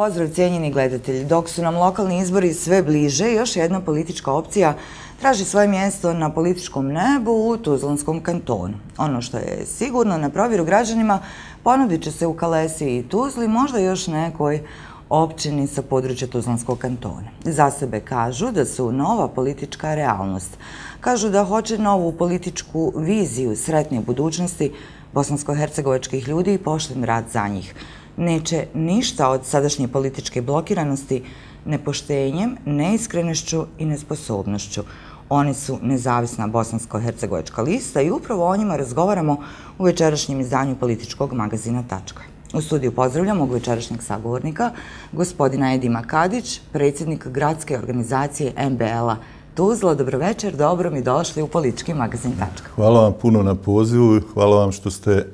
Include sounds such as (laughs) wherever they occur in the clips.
pozdrav cijenjeni gledatelji. Dok su nam lokalni izbori sve bliže, još jedna politička opcija traži svoje mjesto na političkom nebu u Tuzlanskom kantonu. Ono što je sigurno na proviru građanima, ponudit će se u Kalesi i Tuzli, možda još nekoj općini sa područja Tuzlanskog kantona. Za sebe kažu da su nova politička realnost. Kažu da hoće novu političku viziju sretnije budućnosti bosansko-hercegovačkih ljudi i pošten rad za njih neće ništa od sadašnje političke blokiranosti nepoštenjem, neiskrenešću i nesposobnošću. Oni su nezavisna bosansko-hercegovačka lista i upravo o njima razgovaramo u večerašnjem izdanju političkog magazina Tačka. U studiju pozdravljamo ovog večerašnjeg sagovornika, gospodina Edima Kadić, predsjednik gradske organizacije MBL-a Tuzla. večer, dobro mi došli u politički magazin Tačka. Hvala vam puno na pozivu i hvala vam što ste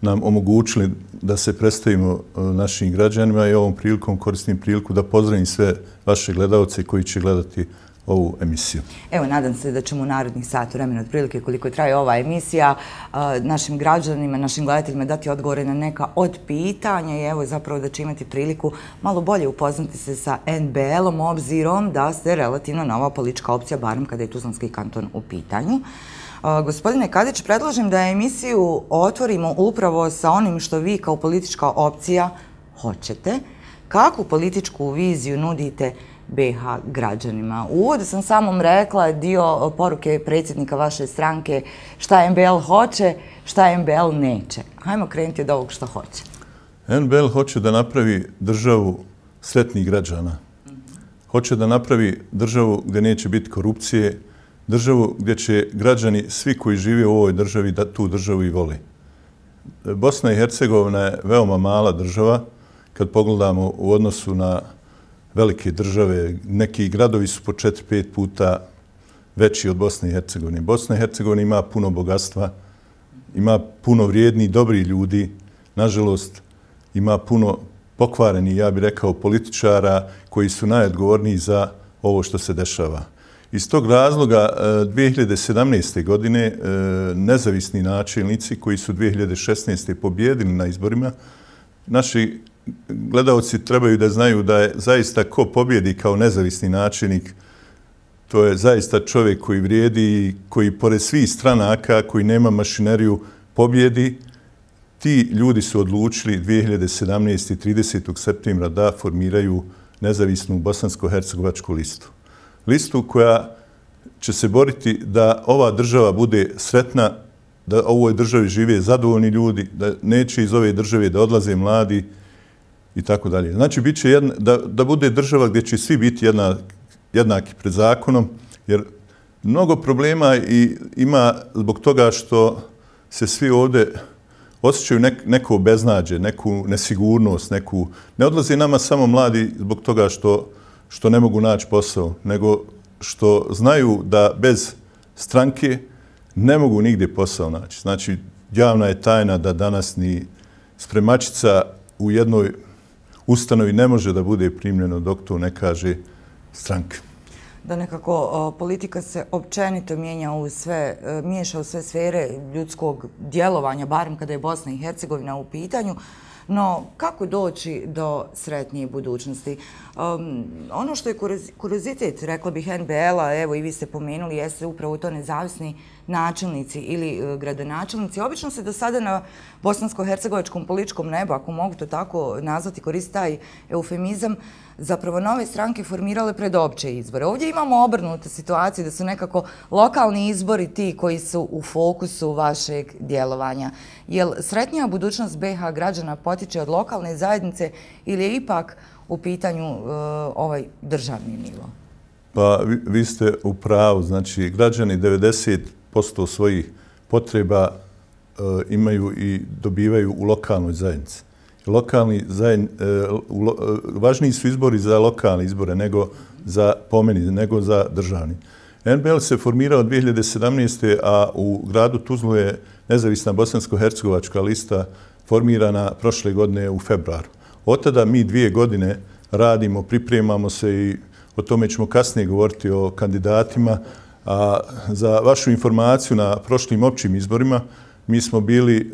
nam omogućili da se predstavimo e, našim građanima i ovom prilikom koristim priliku da pozdravim sve vaše gledalce koji će gledati ovu emisiju. Evo, nadam se da ćemo u narodnih sat vremena od prilike koliko traje ova emisija e, našim građanima, našim gledateljima dati odgovore na neka od pitanja i evo zapravo da će imati priliku malo bolje upoznati se sa NBL-om obzirom da ste relativno nova politička opcija, barom kada je Tuzlanski kanton u pitanju. Gospodine Kadić, predložim da emisiju otvorimo upravo sa onim što vi kao politička opcija hoćete. Kakvu političku viziju nudite BH građanima? Uvod sam samom rekla dio poruke predsjednika vaše stranke šta MBL hoće, šta MBL neće. Hajmo krenuti od ovog što hoće. MBL hoće da napravi državu sretnih građana. Hoće da napravi državu gdje neće biti korupcije, državu gdje će građani, svi koji žive u ovoj državi, da tu državu i voli. Bosna i Hercegovina je veoma mala država. Kad pogledamo u odnosu na velike države, neki gradovi su po 4-5 puta veći od Bosne i Hercegovine. Bosna i Hercegovina ima puno bogatstva, ima puno vrijedni i dobri ljudi. Nažalost, ima puno pokvareni, ja bih rekao, političara koji su najodgovorniji za ovo što se dešava. Iz tog razloga 2017. E, godine e, nezavisni načelnici koji su 2016. pobjedili na izborima, naši gledalci trebaju da znaju da je zaista ko pobjedi kao nezavisni načelnik, to je zaista čovjek koji vrijedi, koji pored svih stranaka, koji nema mašineriju, pobjedi. Ti ljudi su odlučili 2017. i 30. septembra da formiraju nezavisnu bosansko-hercegovačku listu listu koja će se boriti da ova država bude sretna, da u ovoj državi žive zadovoljni ljudi, da neće iz ove države da odlaze mladi i tako dalje. Znači, da bude država gdje će svi biti jednaki pred zakonom, jer mnogo problema ima zbog toga što se svi ovde osjećaju neko beznadje, neku nesigurnost, neku... ne odlaze nama samo mladi zbog toga što što ne mogu naći posao, nego što znaju da bez stranke ne mogu nigdje posao naći. Znači, javna je tajna da danas ni spremačica u jednoj ustanovi ne može da bude primljeno dok to ne kaže stranke. Da nekako politika se općenito u sve, e, miješa u sve svere ljudskog djelovanja, barem kada je Bosna i Hercegovina u pitanju, No, kako doći do sretnije budućnosti? Um, ono što je kuriozitet, rekla bih, NBL-a, evo i vi ste pomenuli, jeste upravo to nezavisni načelnici ili e, gradonačelnici. Obično se do sada na bosansko-hercegovačkom političkom nebu, ako mogu to tako nazvati, koristi taj eufemizam, zapravo nove stranke formirale pred opće izbore. Ovdje imamo obrnute situacije da su nekako lokalni izbori ti koji su u fokusu vašeg djelovanja. Jel sretnija budućnost BH građana potiče od lokalne zajednice ili je ipak u pitanju e, ovaj državni nivo? Pa vi ste u pravu, znači građani posto svojih potreba e, imaju i dobivaju u lokalnoj zajednici. E, e, važniji su izbori za lokalne izbore nego za pomeni, nego za državni. NBL se formirao 2017. a u gradu Tuzlu je nezavisna bosansko-hercegovačka lista formirana prošle godine u februaru. Od tada mi dvije godine radimo, pripremamo se i o tome ćemo kasnije govoriti o kandidatima, A za vašu informaciju, na prošlim općim izborima mi smo bili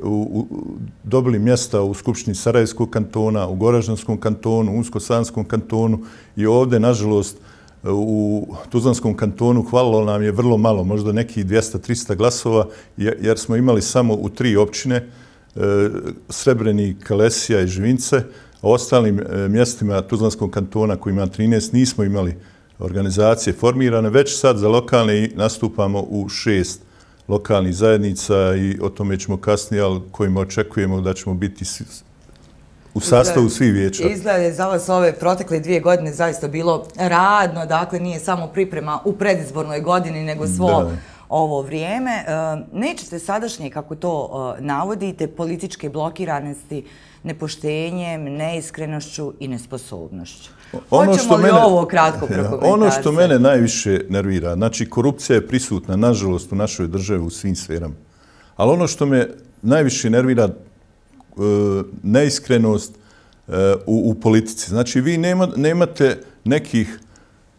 dobili mjesta u Skupštini Sarajevskog kantona, u Goražanskom kantonu, u unsko kantonu i ovdje, nažalost, u Tuzlanskom kantonu hvalilo nam je vrlo malo, možda neki 200-300 glasova, jer smo imali samo u tri općine, e, Srebreni, Kalesija i Živince, a ostalim e, mjestima Tuzlanskog kantona koji ima 13 nismo imali glasova organizacije formirane. Već sad za lokalne nastupamo u šest lokalnih zajednica i o tome ćemo kasnije, ali kojima očekujemo da ćemo biti u sastavu svi vječa. Izgleda je za vas ove protekle dvije godine zaista bilo radno, dakle nije samo priprema u predizbornoj godini, nego svo ovo vrijeme. E, nećete sadašnje, kako to e, navodite, političke blokiranosti nepoštenjem, neiskrenošću i nesposobnošću ono što mene, ovo kratko (laughs) Ono što mene najviše nervira, znači korupcija je prisutna, nažalost, u našoj državi u svim sferama, ali ono što me najviše nervira e, neiskrenost e, u, u politici. Znači, vi nema, nemate nekih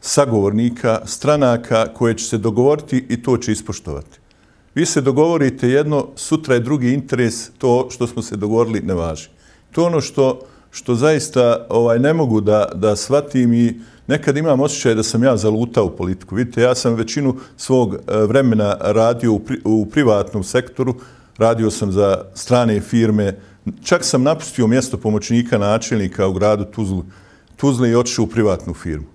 sagovornika, stranaka koje će se dogovoriti i to će ispoštovati. Vi se dogovorite jedno, sutra je drugi interes, to što smo se dogovorili ne važi. To ono što što zaista ovaj ne mogu da, da shvatim i nekad imam osjećaj da sam ja zalutao u politiku. Vidite, ja sam većinu svog e, vremena radio u, privatnom sektoru, radio sam za strane firme, čak sam napustio mjesto pomoćnika načelnika u gradu Tuzli, Tuzli i otišao u privatnu firmu.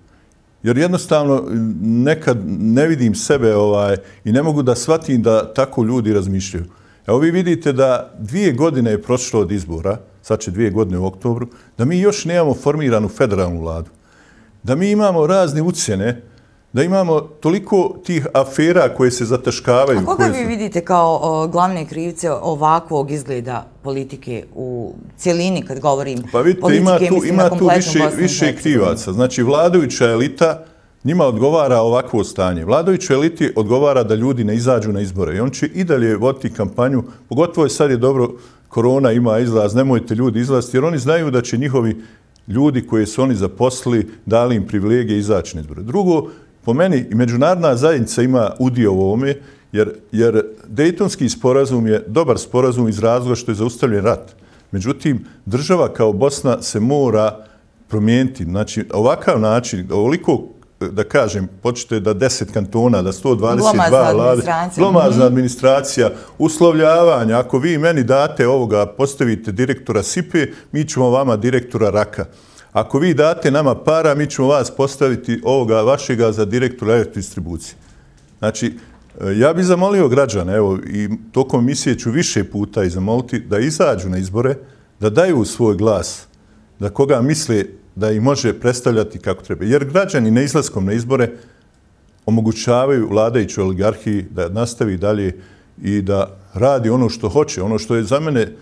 Jer jednostavno nekad ne vidim sebe ovaj i ne mogu da shvatim da tako ljudi razmišljaju. Evo vi vidite da dvije godine je prošlo od izbora, sad će dvije godine u oktobru, da mi još nemamo formiranu federalnu vladu, da mi imamo razne ucjene, da imamo toliko tih afera koje se zataškavaju. A koga vi vidite kao glavne krivice ovakvog izgleda politike u cijelini, kad govorim pa politike, mislim, na kompletnom Bosnu i Pa vidite, ima tu više krivaca. Znači, vladovića elita njima odgovara ovakvo stanje. Vladovića eliti odgovara da ljudi ne izađu na izbore. I on će i dalje voditi kampanju, pogotovo je sad je dobro korona ima izlaz, nemojte ljudi izlaziti, jer oni znaju da će njihovi ljudi koje su oni zaposlili, dali im privilegije izaći na izbore. Drugo, po meni, međunarodna zajednica ima udio u ovome, jer, jer Dejtonski sporazum je dobar sporazum iz razloga što je zaustavljen rat. Međutim, država kao Bosna se mora promijeniti. Znači, ovakav način, ovoliko da kažem, počete da 10 kantona, da 122 vlade, glomazna mhm. administracija, uslovljavanja, ako vi meni date ovoga, postavite direktora SIP-e, mi ćemo vama direktora Raka. Ako vi date nama para, mi ćemo vas postaviti ovoga vašega za direktora distribucije. Znači, ja bih zamolio građane, evo, i tokom misije ću više puta i zamoliti da izađu na izbore, da daju svoj glas, da koga misle da ih može predstavljati kako treba. Jer građani na izlaskom na izbore omogućavaju vladajuću oligarhiji da nastavi dalje i da radi ono što hoće. Ono što je za mene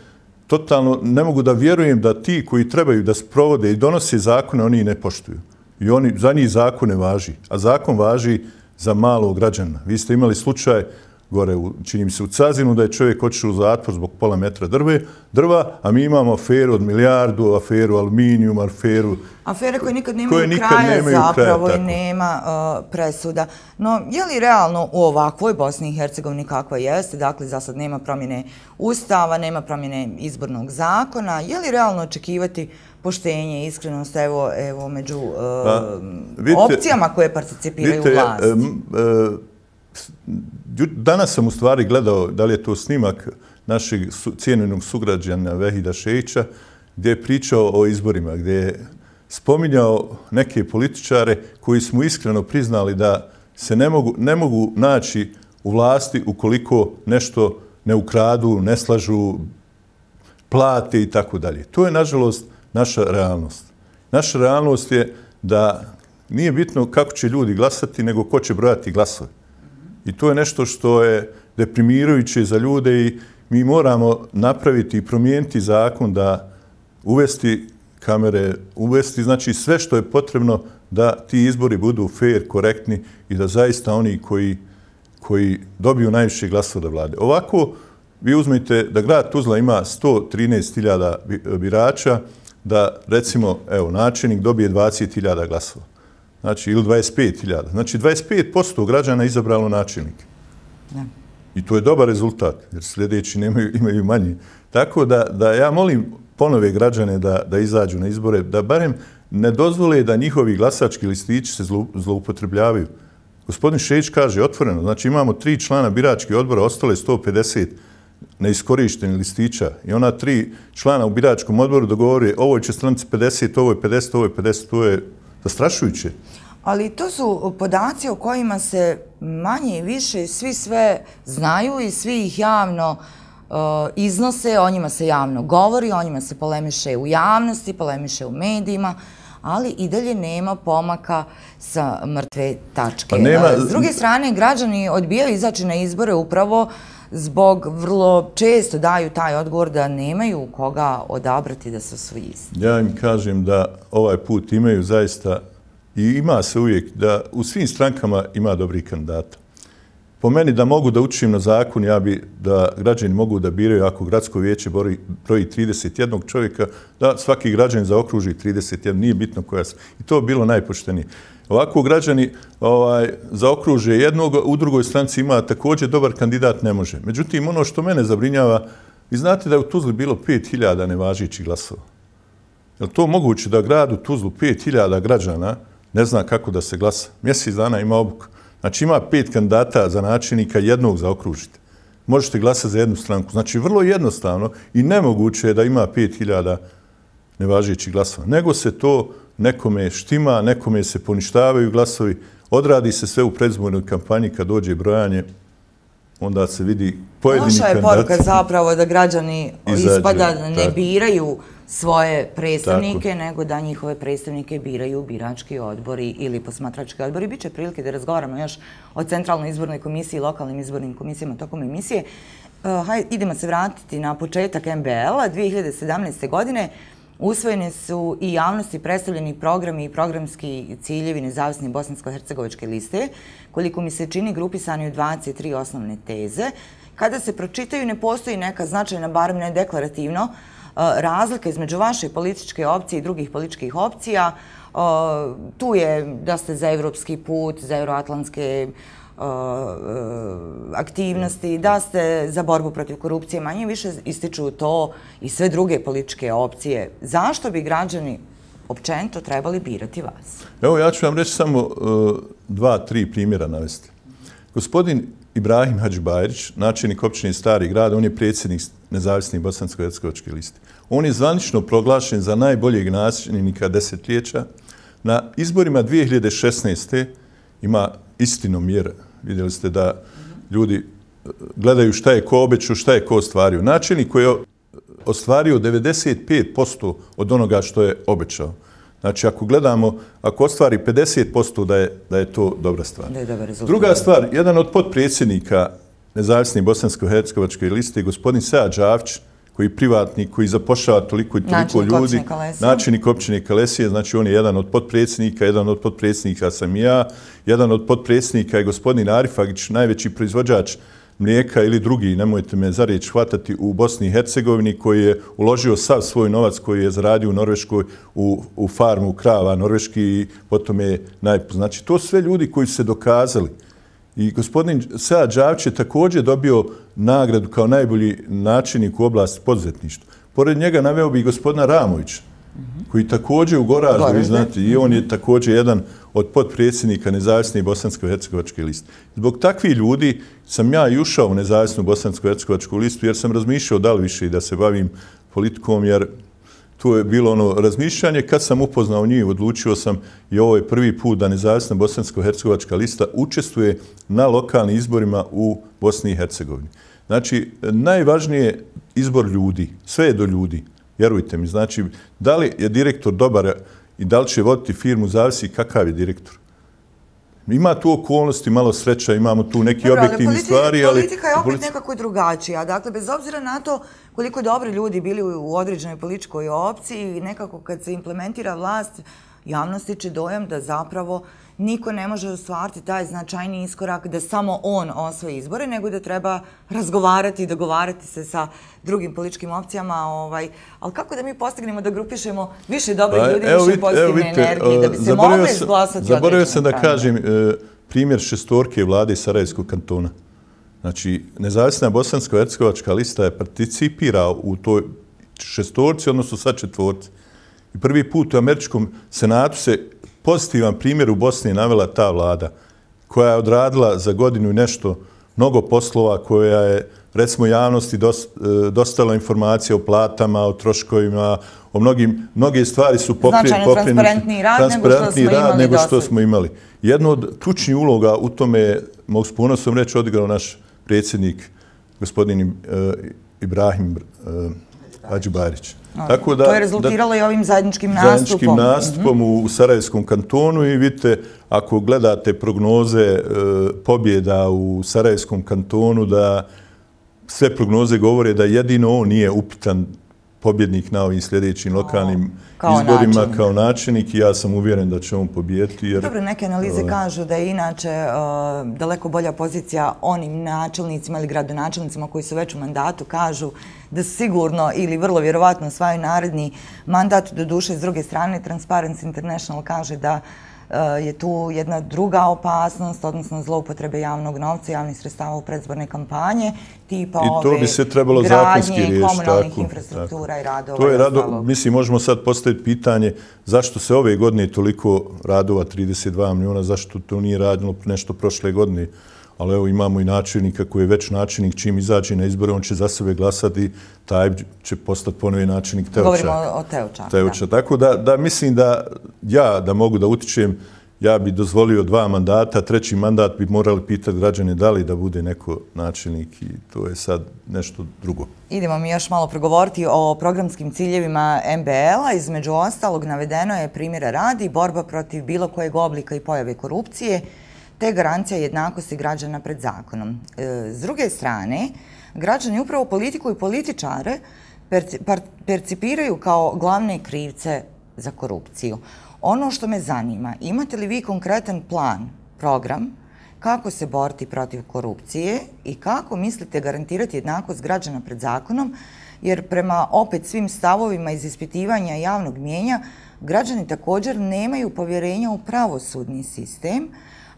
totalno, ne mogu da vjerujem da ti koji trebaju da sprovode i donose zakone, oni ne poštuju. I za njih zakone važi. A zakon važi za malo građana. Vi ste imali slučaj gore, čini mi se u Cazinu, da je čovjek očeo u zatvor zbog pola metra drve, drva, a mi imamo aferu od milijardu, aferu aluminijum, aferu... Afere koje nikad nemaju kraja zapravo i nema e, presuda. No, je li realno u ovakvoj Bosni i Hercegovini kakva jeste, dakle, za sad nema promjene ustava, nema promjene izbornog zakona, je li realno očekivati poštenje, iskrenost, evo, među e, pa, opcijama koje participiraju u vlasti? Vidite, Danas sam u stvari gledao da li je to snimak našeg cijenjenog sugrađana Vehida Šeića, gdje je pričao o izborima, gdje je spominjao neke političare koji smo iskreno priznali da se ne mogu, ne mogu naći u vlasti ukoliko nešto ne ukradu, ne slažu, plate i tako dalje. To je, nažalost, naša realnost. Naša realnost je da nije bitno kako će ljudi glasati, nego ko će brojati glasove. I to je nešto što je deprimirajuće za ljude i mi moramo napraviti i promijeniti zakon da uvesti kamere, uvesti znači sve što je potrebno da ti izbori budu fair, korektni i da zaista oni koji, koji dobiju najviše glasova da vlade. Ovako, vi uzmite da grad Tuzla ima 113.000 birača, da recimo, evo, načinik dobije 20.000 glasova znači, ili 25.000. Znači, 25% građana izabralo načelnike. I to je dobar rezultat, jer sljedeći (laughs) imaju manje. Tako da ja molim ponove građane da izađu na izbore, da barem ne dozvole da njihovi glasački listići se zloupotrebljavaju. Gospodin Šeć kaže otvoreno, znači imamo tri člana birački odbora, ostale 150 neiskorišteni listića i ona tri člana u biračkom odboru dogovore ovo je stranci 50, je 50, ovoj 50, ovoj 50, to je zastrašujuće. Ali to su podaci o kojima se manje i više svi sve znaju i svi ih javno uh, iznose, o njima se javno govori, o njima se polemiše u javnosti, polemiše u medijima, ali i dalje nema pomaka sa mrtve tačke. Pa S druge strane, građani odbijaju izaći na izbore upravo zbog vrlo često daju taj odgovor da nemaju koga odabrati da se osvoji Ja im kažem da ovaj put imaju zaista i ima se uvijek da u svim strankama ima dobri kandidata. Po meni da mogu da učim na zakon, ja bi da građani mogu da biraju ako gradsko vijeće broji 31 čovjeka, da svaki građan zaokruži 31, nije bitno koja se. I to bilo najpoštenije. Ovako građani ovaj, zaokružuje jednog, u drugoj stranci ima također dobar kandidat ne može. Međutim, ono što mene zabrinjava, vi znate da je u Tuzli bilo 5000 nevažićih glasova. Je li to moguće da grad u Tuzlu 5000 građana ne zna kako da se glasa? Mjesec dana ima obuk. Znači ima pet kandidata za načinika, jednog zaokružite. Možete glasati za jednu stranku. Znači vrlo jednostavno i nemoguće je da ima 5000 nevažićih glasova. Nego se to nekome štima, nekome se poništavaju glasovi, odradi se sve u predzbornoj kampanji kad dođe brojanje, onda se vidi pojedini kandidat. Loša je poruka zapravo da građani ispada ne biraju svoje predstavnike, nego da njihove predstavnike biraju birački odbori ili posmatrački odbori. Biće prilike da razgovaramo još o centralnoj izbornoj komisiji i lokalnim izbornim komisijama tokom emisije. Uh, idemo se vratiti na početak MBL-a 2017. godine. Usvojene su i javnosti predstavljeni programi i programski ciljevi nezavisne bosansko-hercegovičke liste, koliko mi se čini grupisani u 23 osnovne teze. Kada se pročitaju, ne postoji neka značajna, barom ne deklarativno, e, razlika između vaše političke opcije i drugih političkih opcija. E, tu je da ste za evropski put, za evroatlanske opcije, E, aktivnosti, da ste za borbu protiv korupcije, manje više ističu to i sve druge političke opcije. Zašto bi građani općenito trebali birati vas? Evo, ja ću vam reći samo e, dva, tri primjera navesti. Gospodin Ibrahim Hadžbajrić, načinik općine Stari grad, on je predsjednik nezavisnih bosansko-jerskovačke liste. On je zvanično proglašen za najboljeg načinjenika desetljeća. Na izborima 2016. ima istinom jer Vidjeli ste da ljudi e, gledaju šta je ko obećao, šta je ko ostvario. Načini koji je ostvario 95% od onoga što je obećao. Znači, ako gledamo, ako ostvari 50% da je, da je to dobra stvar. Da je rezultat. Druga stvar, jedan od potpredsjednika nezavisne bosansko-hercegovačke liste, gospodin Sead Đavić, koji je privatnik, koji zapošava toliko i toliko ljudi. Načinik općine Kalesije. Načinik općine Kalesije, znači on je jedan od potpredsjednika, jedan od potpredsjednika sam ja, jedan od potpredsjednika je gospodin Arifagić, najveći proizvođač mlijeka ili drugi, nemojte me za reč hvatati, u Bosni i Hercegovini koji je uložio sav svoj novac koji je zaradio u Norveškoj u, u farmu krava norveški i potom je najpoznači. To su sve ljudi koji su se dokazali. I gospodin Sead Đavić je također dobio nagradu kao najbolji načinik u oblasti poduzetništva. Pored njega naveo bi i gospodina Ramović, koji također u Gorazu, vi znate, i on je također jedan od podpredsjednika Nezavisne Bosansko-Hercegovačke liste. Zbog takvih ljudi sam ja i ušao u Nezavisnu Bosansko-Hercegovačku listu, jer sam razmišljao da li više i da se bavim politikom, jer tu je bilo ono razmišljanje. Kad sam upoznao njih, odlučio sam i ovo je prvi put da nezavisna bosansko-hercegovačka lista učestvuje na lokalnim izborima u Bosni i Hercegovini. Znači, najvažnije je izbor ljudi, sve je do ljudi, vjerujte mi. Znači, da li je direktor dobar i da li će voditi firmu, zavisi kakav je direktor ima tu okolnosti, malo sreća, imamo tu neke objektivne stvari. Politika je opet nekako drugačija. Dakle, bez obzira na to koliko dobri ljudi bili u određenoj političkoj opciji, nekako kad se implementira vlast, javnosti će dojam da zapravo niko ne može ostvariti taj značajni iskorak da samo on osvoji izbore, nego da treba razgovarati i dogovarati se sa drugim političkim opcijama. Ovaj. Ali kako da mi postignemo da grupišemo više dobrih pa, ljudi, više pozitivne energije, e, da bi se mogli izglasati? Zaboravio sam da kažem e, primjer šestorke vlade Sarajevskog kantona. Znači, nezavisna bosansko-hercegovačka lista je participirao u toj šestorci, odnosno sa četvorci. Prvi put u američkom senatu se pozitivan primjer u Bosni je navela ta vlada koja je odradila za godinu nešto mnogo poslova koja je, recimo, javnosti e, dostala informacija o platama, o troškovima, o mnogim, mnoge stvari su pokrije, Značajno pokrije, transparentni rad nego što smo imali. Jedna od ključnih uloga u tome, mogu s ponosom reći, odigrao naš predsjednik, gospodin e, Ibrahim e, Ađubarić. Ono, to je rezultiralo i ovim zajedničkim nastupom. Zajedničkim nastupom u mhm. Sarajevskom kantonu i vidite, ako gledate prognoze e, pobjeda u Sarajevskom kantonu, da sve prognoze govore da jedino on nije upitan pobjednik na ovim sljedećim lokalnim izborima kao načinik i ja sam uvjeren da će on pobijeti. Dobro, neke analize ovaj, kažu da je inače e, daleko bolja pozicija onim načelnicima ili gradonačelnicima koji su već u mandatu kažu da sigurno ili vrlo vjerovatno svaju naredni mandat do duše. S druge strane, Transparency International kaže da Eh, je tu jedna druga opasnost, odnosno zloupotrebe javnog novca, javnih sredstava u predzborne kampanje, tipa ove gradnje, komunalnih infrastruktura i radova. Mislim, možemo sad postaviti pitanje zašto se ove godine toliko radova, 32 miliona, zašto to nije radilo nešto prošle godine, ali evo imamo i načelnika koji je već načelnik, čim izađe na izbore, on će za sebe glasati, taj će postati ponovi načelnik Teoča. Govorimo o Teoča. Tako da, da mislim da ja da mogu da utičem, ja bi dozvolio dva mandata, treći mandat bi morali pitati građane da li da bude neko načelnik i to je sad nešto drugo. Idemo mi još malo progovoriti o programskim ciljevima MBL-a. Između ostalog navedeno je primjera radi, borba protiv bilo kojeg oblika i pojave korupcije, te garancija jednakosti građana pred zakonom. E, s druge strane, građani upravo politiku i političare percipiraju kao glavne krivce za korupciju. Ono što me zanima, imate li vi konkretan plan, program, kako se boriti protiv korupcije i kako mislite garantirati jednakost građana pred zakonom, jer prema opet svim stavovima iz ispitivanja javnog mjenja, građani također nemaju povjerenja u pravosudni sistem,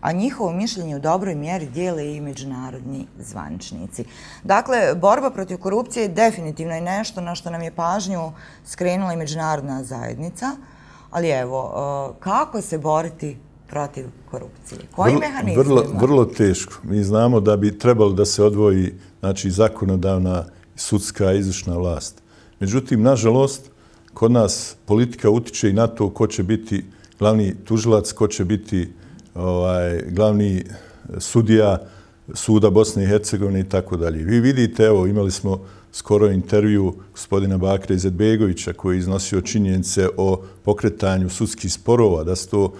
a njihovo mišljenje u dobroj mjeri dijele i međunarodni zvančnici. Dakle, borba protiv korupcije definitivno je nešto na što nam je pažnju skrenula i međunarodna zajednica, ali evo, e, kako se boriti protiv korupcije? Koji mehanizm je? Vrlo teško. Mi znamo da bi trebalo da se odvoji znači, zakonodavna sudska izvršna vlast. Međutim, nažalost, kod nas politika utiče i na to ko će biti glavni tužilac, ko će biti ovaj, glavni sudija suda Bosne i Hercegovine i tako dalje. Vi vidite, evo, imali smo skoro intervju gospodina Bakre Zedbegovića koji je iznosio činjenice o pokretanju sudskih sporova, da se to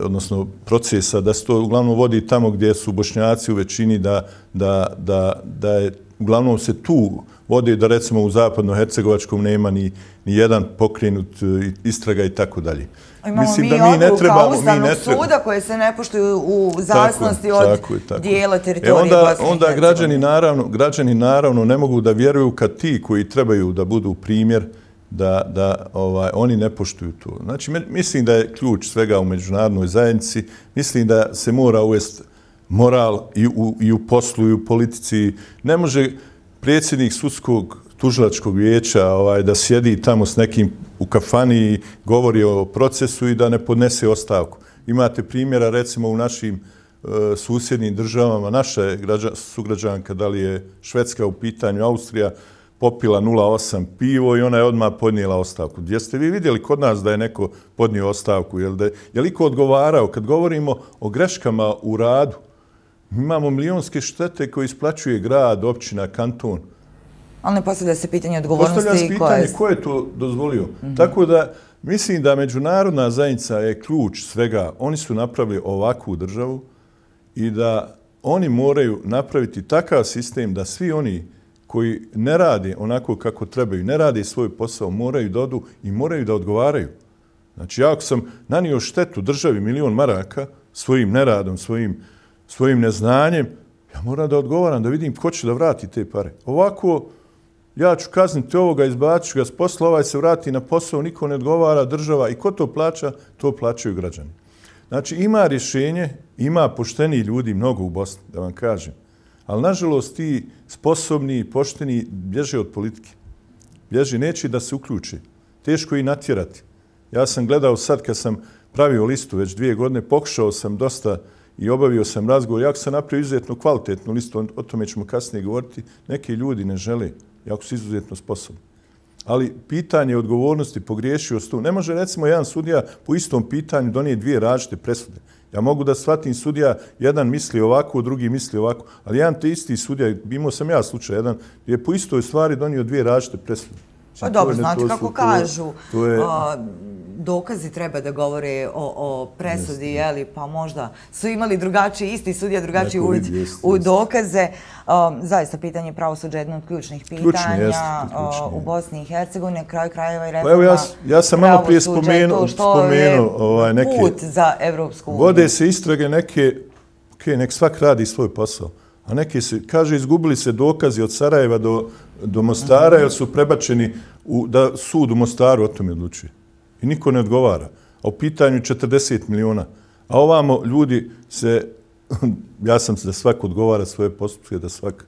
odnosno procesa, da se to uglavnom vodi tamo gdje su bošnjaci u većini, da, da, da, da je uglavnom se tu vode, da recimo u zapadno-hercegovačkom nema ni, ni jedan pokrenut e, istraga i tako dalje. Mislim da mi ne trebamo... Imamo mi odluka ustavnog suda koje se ne poštuju u zavisnosti od dijela e teritorije Bosne i Hercegovine. Onda građani naravno građani naravno ne mogu da vjeruju kad ti koji trebaju da budu primjer da ovaj, oni ne poštuju to. Znači, mislim da je ključ svega u međunarodnoj zajednici. Mislim da se mora uvesti moral i u poslu i u politici. Ne može predsjednik sudskog tužilačkog vijeća ovaj, da sjedi tamo s nekim u kafani i govori o procesu i da ne podnese ostavku. Imate primjera recimo u našim e, susjednim državama, naša sugrađanka, da li je Švedska u pitanju, Austrija, popila 0,8 pivo i ona je odmah podnijela ostavku. Gdje ste vi vidjeli kod nas da je neko podnio ostavku? Je da, je li ko odgovarao? Kad govorimo o greškama u radu, imamo milijonske štete koje isplaćuje grad, općina, kanton. Ali ne postavlja se pitanje odgovornosti i koje... Postavlja se pitanje ko je to dozvolio. Mhm. Tako da mislim da međunarodna zajednica je ključ svega. Oni su napravili ovakvu državu i da oni moraju napraviti takav sistem da svi oni koji ne rade onako kako trebaju, ne rade svoj posao, moraju da odu i moraju da odgovaraju. Znači, ja ako sam nanio štetu državi milion maraka svojim neradom, svojim neznanjem, ja moram da odgovaram, da vidim ko će da vrati te pare. Ovako ja ću kazniti ovoga, izbaću ga s posla, ovaj se vrati na posao, niko ne odgovara, država i ko to plaća, to plaćaju građani. Znači, ima rješenje, ima pošteni ljudi mnogo u Bosni, da vam kažem, ali nažalost ti sposobni i pošteni bježe od politike. Bježe, neće da se uključe. Teško i natjerati. Ja sam gledao sad kad sam pravio listu već dvije godine, pokušao sam dosta i obavio sam razgovor. Jako sam napravio izuzetno kvalitetnu listu, o tome ćemo kasnije govoriti. Neki ljudi ne žele jako su izuzetno sposobni. Ali pitanje odgovornosti, pogriješio tu. Ne može recimo jedan sudija po istom pitanju donije dvije različite presude. Ja mogu da shvatim sudija, jedan misli ovako, drugi misli ovako, ali jedan te isti sudija, imao sam ja slučaj, jedan je po istoj stvari donio dvije različite presude. Pa dobro, znači kako kažu, dokazi treba da govore o presudi, jeli, pa možda su imali drugačiji, isti sudija, drugačiji uvid u dokaze. Zaista, pitanje pravosuđa je jedno od ključnih pitanja u Bosni i Hercegovini, kraj krajeva i redova. Pa evo, Ja sam malo prije spomenuo ovaj, neke... Put za Evropsku uniju. Vode se istrage neke... Ok, nek svak radi svoj posao. A neki se, kaže, izgubili se dokazi od Sarajeva do, do Mostara, jer su prebačeni u, da sud u Mostaru o tom je odlučio. I niko ne odgovara. A u pitanju 40 miliona. A ovamo ljudi se, (clears throat) ja sam se da svak odgovara svoje postupke, da svak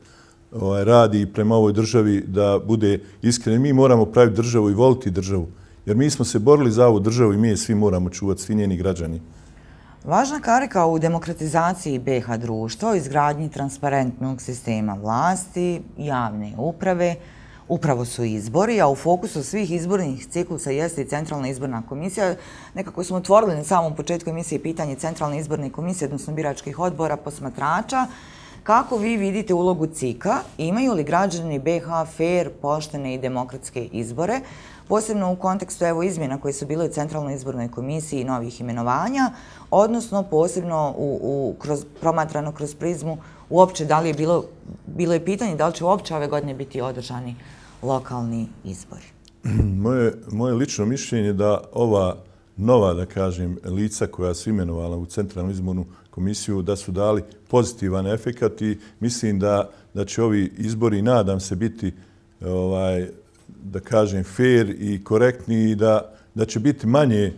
ovaj, radi prema ovoj državi, da bude iskren. Mi moramo praviti državu i voliti državu. Jer mi smo se borili za ovu državu i mi je svi moramo čuvati, svi njeni građani. Važna karika u demokratizaciji BH društva, izgradnji transparentnog sistema vlasti, javne uprave, upravo su izbori, a u fokusu svih izbornih ciklusa jeste i Centralna izborna komisija. Nekako smo otvorili na samom početku emisije pitanje Centralne izborne komisije, odnosno biračkih odbora, posmatrača, Kako vi vidite ulogu CIKA? Imaju li građani BH fair, poštene i demokratske izbore? Posebno u kontekstu izmjena koje su bile u Centralnoj izbornoj komisiji i novih imenovanja, odnosno posebno promatrano kroz prizmu uopće da li je bilo pitanje da li će uopće ove godine biti održani lokalni izbor? Moje lično mišljenje je da ova nova, da kažem, lica koja su imenovala u centralnu izbornu komisiju da su dali pozitivan efekat i mislim da, da će ovi izbori, nadam se, biti ovaj, da kažem, fair i korektni i da, da će biti manje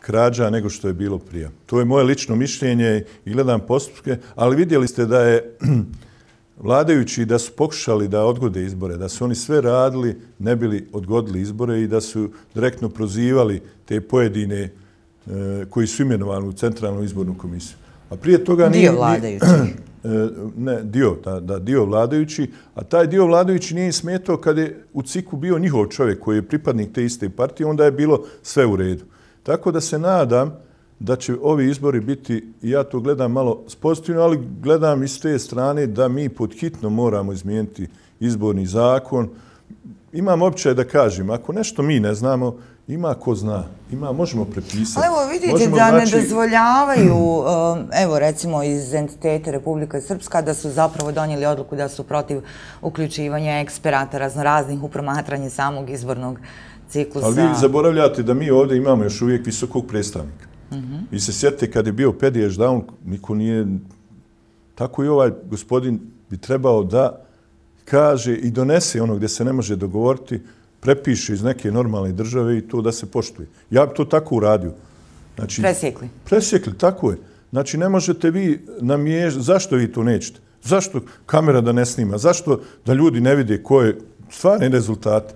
krađa nego što je bilo prije. To je moje lično mišljenje i gledam postupke, ali vidjeli ste da je (clears throat) vladajući da su pokušali da odgode izbore, da su oni sve radili, ne bili odgodili izbore i da su direktno prozivali te pojedine eh, koji su imenovani u Centralnu izbornu komisiju. A prije toga nije... Dio vladajući. (clears throat) E, ne, dio, da, da, dio vladajući. A taj dio vladajući nije smetao kad je u ciku bio njihov čovjek koji je pripadnik te iste partije, onda je bilo sve u redu. Tako da se nadam da će ovi izbori biti, ja to gledam malo pozitivno, ali gledam iz te strane da mi podhitno moramo izmijeniti izborni zakon. Imam opće da kažem, ako nešto mi ne znamo, Ima ko zna, ima, možemo prepisati. Evo vidite da ne znači- dozvoljavaju, eh, evo recimo iz entiteta Republika Srpska, da su zapravo donijeli odluku da su protiv uključivanja eksperata raznoraznih u promatranje samog izbornog ciklusa. Ali vi zaboravljate da mi ovdje imamo još uvijek visokog predstavnika. Mhm. Vi se sjetite kada je bio pediješ da on, niko nije, tako i ovaj gospodin bi trebao da kaže i donese ono gdje se ne može dogovoriti, prepiše iz neke normalne države i to da se poštuje. Ja bi to tako uradio. Znači, Presjekli. Presjekli, tako je. Znači, ne možete vi namježiti, zašto vi to nećete? Zašto kamera da ne snima? Zašto da ljudi ne vide koje stvarne rezultate?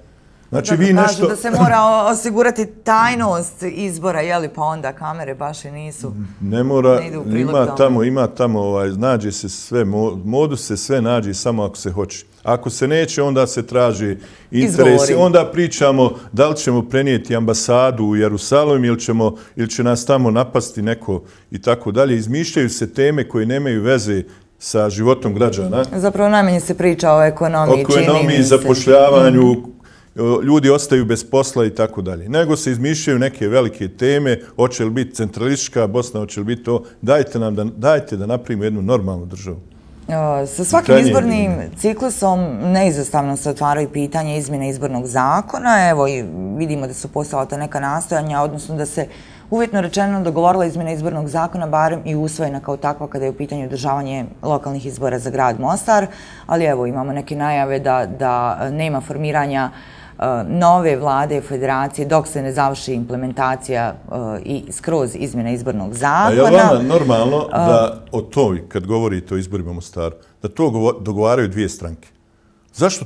Znači vi nešto... Da se mora osigurati tajnost izbora, je li pa onda kamere baš i nisu... Ne mora, ima tamo, ima tamo, ovaj, nađe se sve, modu se sve nađe samo ako se hoće. Ako se neće, onda se traži interesi. Onda pričamo da li ćemo prenijeti ambasadu u Jerusalim ili će nas tamo napasti neko i tako dalje. Izmišljaju se teme koje nemaju veze sa životom građana. Zapravo najmanje se priča o ekonomiji. O ekonomiji, zapošljavanju, ljudi ostaju bez posla i tako dalje. Nego se izmišljaju neke velike teme, hoće li biti centralistička Bosna, hoće li biti to, dajte nam da, dajte da napravimo jednu normalnu državu. Sa svakim izbornim ciklusom neizostavno se otvaraju pitanje izmjene izbornog zakona. Evo i vidimo da su postala ta neka nastojanja, odnosno da se uvjetno rečeno dogovorila izmjena izbornog zakona, barem i usvojena kao takva kada je u pitanju održavanje lokalnih izbora za grad Mostar. Ali evo imamo neke najave da, da nema formiranja E, nove vlade federacije dok se ne završi implementacija e, i skroz izmjena izbornog zakona. A je vama normalno e, da o toj, kad govorite o izborima u Mostaru, da to dogovaraju dvije stranke? Zašto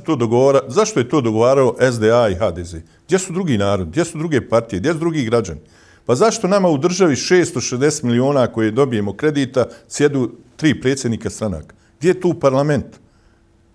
je to dogovarao SDA i HDZ? Gdje su drugi narod? Gdje su druge partije? Gdje su drugi građani? Pa zašto nama u državi 660 miliona koje dobijemo kredita sjedu tri predsjednika stranaka? Gdje je tu parlament? Gdje je tu parlament?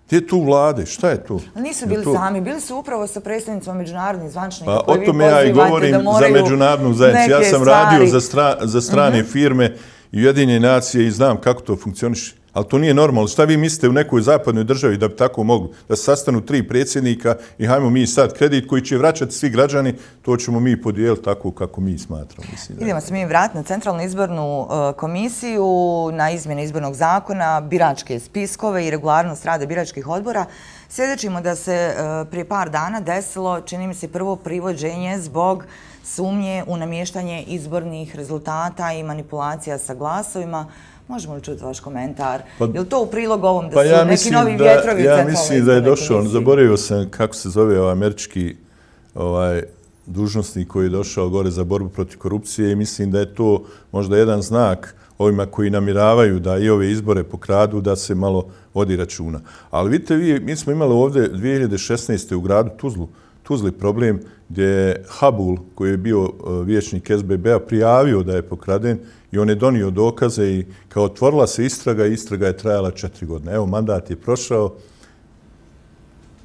Gdje je tu vlade? Šta je tu? Nisu bili sami, bili su upravo sa predstavnicama međunarodnih zvančnika. Pa, o tome ja i govorim za međunarodnu zajednicu. Ja sam radio za strane mhm. firme i ujedinje nacije i znam kako to funkcioniše. Ali to nije normalno. Šta vi mislite u nekoj zapadnoj državi da bi tako mogli? Da sastanu tri predsjednika i hajmo mi sad kredit koji će vraćati svi građani, to ćemo mi podijeliti tako kako mi smatramo. Idemo se mi vrat na Centralnu izbornu e, komisiju, na izmjene izbornog zakona, biračke spiskove i regularnost rade biračkih odbora. Sljedećimo da se e, prije par dana desilo, čini mi se, prvo privođenje zbog sumnje u namještanje izbornih rezultata i manipulacija sa glasovima. Možemo li čuti vaš komentar? Pa- je li to u prilog ovom da pa su neki novi vjetrovi? Ja mislim da je došao, zaboravio sam kako se zove ovaj američki ovaj, dužnostnik koji je došao gore za borbu protiv korupcije i mislim da je to možda jedan znak ovima koji namiravaju da i ove izbore pokradu, da se malo vodi računa. Ali vidite, vi, mi smo imali ovdje 2016. u gradu Tuzlu, Tuzli problem gdje je Habul, koji je bio e, vječnik SBB-a, prijavio da je pokraden i on je donio dokaze i kao otvorila se istraga, istraga je trajala četiri godine. Evo, mandat je prošao.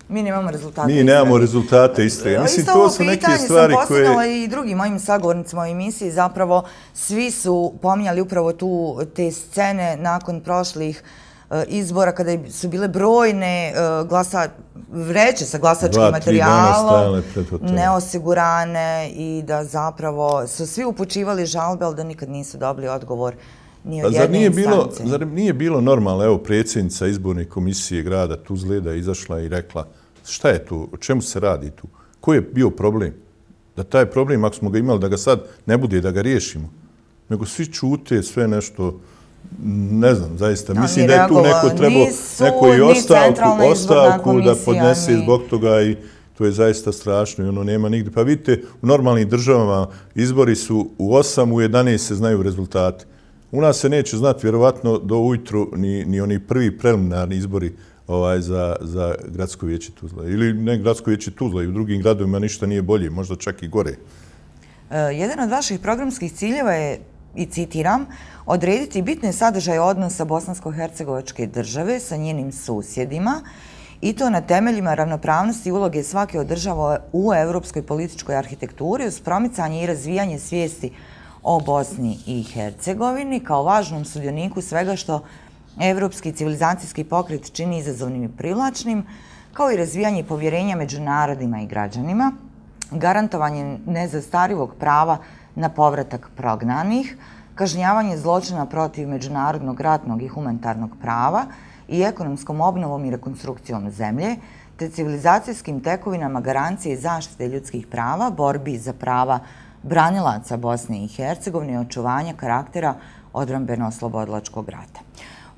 Mi nemamo rezultate Mi nemamo rezultate istrage. Mislim, to su neke stvari koje... Isto ovo pitanje sam posljedala i drugim mojim sagovornicima u emisiji. Zapravo, svi su pominjali upravo tu te scene nakon prošlih Eh, izbora kada su bile brojne eh, vreće sa glasačkim materijalom neosigurane i da zapravo su svi upučivali žalbe, ali da nikad nisu dobili odgovor ni od pa jedne instance. Zar nije bilo normalno, evo, predsjednica izborne komisije grada tu Tuzleda izašla i rekla šta je tu, o čemu se radi tu, koji je bio problem? Da taj problem, ako smo ga imali, da ga sad ne bude, da ga riješimo. Nego svi čute sve nešto ne znam, zaista, mislim da je tu neko trebao, neko i ostavku da podnese zbog toga i to je zaista strašno i ono nema nigde. Pa vidite, u normalnim državama izbori su u 8, u 11 se znaju rezultati. U nas se neće znati, vjerovatno, do ujutru ni oni prvi preliminarni izbori ovaj, za gradsko vječe Tuzla. Ili ne gradsko vječe Tuzla i u drugim gradovima ništa nije bolje, možda čak i gore. E, jedan od vaših programskih ciljeva je i citiram, odrediti bitne sadržaje odnosa Bosansko-Hercegovačke države sa njenim susjedima i to na temeljima ravnopravnosti i uloge svake od država u evropskoj političkoj arhitekturi uz promicanje i razvijanje svijesti o Bosni i Hercegovini kao važnom sudjoniku svega što evropski civilizacijski pokret čini izazovnim i privlačnim, kao i razvijanje povjerenja među narodima i građanima, garantovanje nezastarivog prava na povratak prognanih, kažnjavanje zločina protiv međunarodnog ratnog i humanitarnog prava i ekonomskom obnovom i rekonstrukcijom zemlje, te civilizacijskim tekovinama garancije zaštite ljudskih prava, borbi za prava branilaca Bosne i Hercegovine i očuvanja karaktera odrambeno slobodlačkog rata.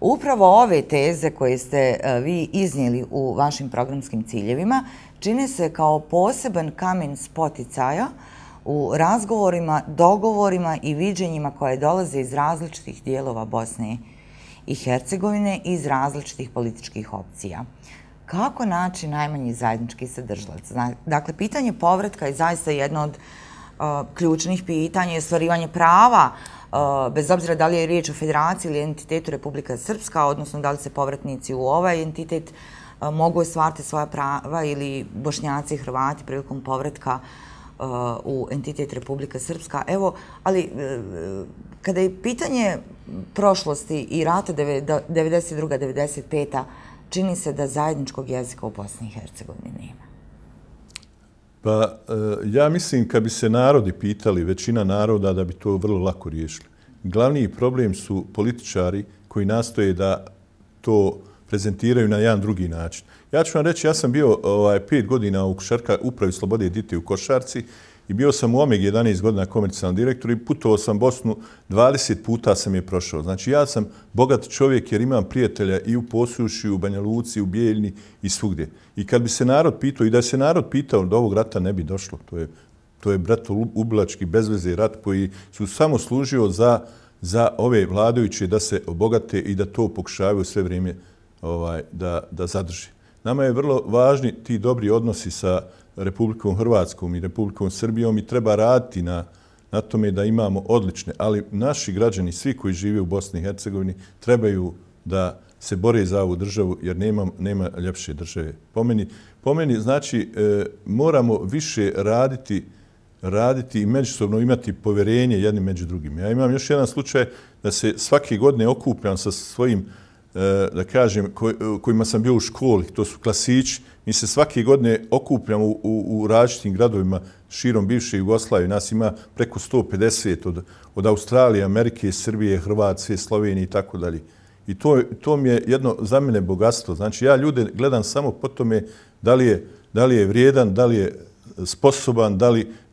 Upravo ove teze koje ste e, vi iznijeli u vašim programskim ciljevima čine se kao poseban kamen spoticaja u razgovorima, dogovorima i viđenjima koje dolaze iz različitih dijelova Bosne i Hercegovine i iz različitih političkih opcija. Kako naći najmanji zajednički sadržalac? Dakle, pitanje povratka je zaista jedno od ključnih pitanja i ostvarivanje prava bez obzira da li je riječ o federaciji ili entitetu Republika Srpska, odnosno da li se povratnici u ovaj entitet mogu ostvariti svoja prava ili bošnjaci i hrvati prilikom povratka Srpska Eh, u entitet Republika Srpska. Evo, ali eh, kada je pitanje prošlosti i rata 92.-95. čini se da zajedničkog jezika u Bosni i Hercegovini nema. Pa, eh, ja mislim kad bi se narodi pitali, većina naroda, da bi to vrlo lako riješili. Glavni problem su političari koji nastoje da to prezentiraju na jedan drugi način. Ja ću vam reći, ja sam bio ovaj, pet godina u Košarka, upravi Slobode Dite u Košarci i bio sam u Omeg 11 godina komercijalni direktor i putovao sam Bosnu, 20 puta sam je prošao. Znači, ja sam bogat čovjek jer imam prijatelja i u Posuši, u Banja Luci, u Bijeljni i svugdje. I kad bi se narod pitao, i da se narod pitao, da ovog rata ne bi došlo. To je, to je brato ubilački bezveze rat koji su samo služio za, za ove vladajuće da se obogate i da to pokušavaju sve vrijeme ovaj, da, da zadrži. Nama je vrlo važni ti dobri odnosi sa Republikom Hrvatskom i Republikom Srbijom i treba raditi na na tome da imamo odlične, ali naši građani, svi koji žive u Bosni i Hercegovini, trebaju da se bore za ovu državu, jer nema, nema ljepše države. Po meni, znači, e, moramo više raditi, raditi i međusobno imati poverenje jedni među drugim. Ja imam još jedan slučaj da se svake godine okupljam sa svojim E, da kažem, e, kojima sam bio u školi, to su klasići. Mi se svake godine okupljamo u različitim gradovima širom bivše Jugoslavije. Nas ima preko 150 od Australije, Amerike, Srbije, Hrvatske, Slovenije i tako dalje. I to mi je jedno za mene bogatstvo. Znači, ja ljude gledam samo po tome da li je vrijedan, da li je sposoban,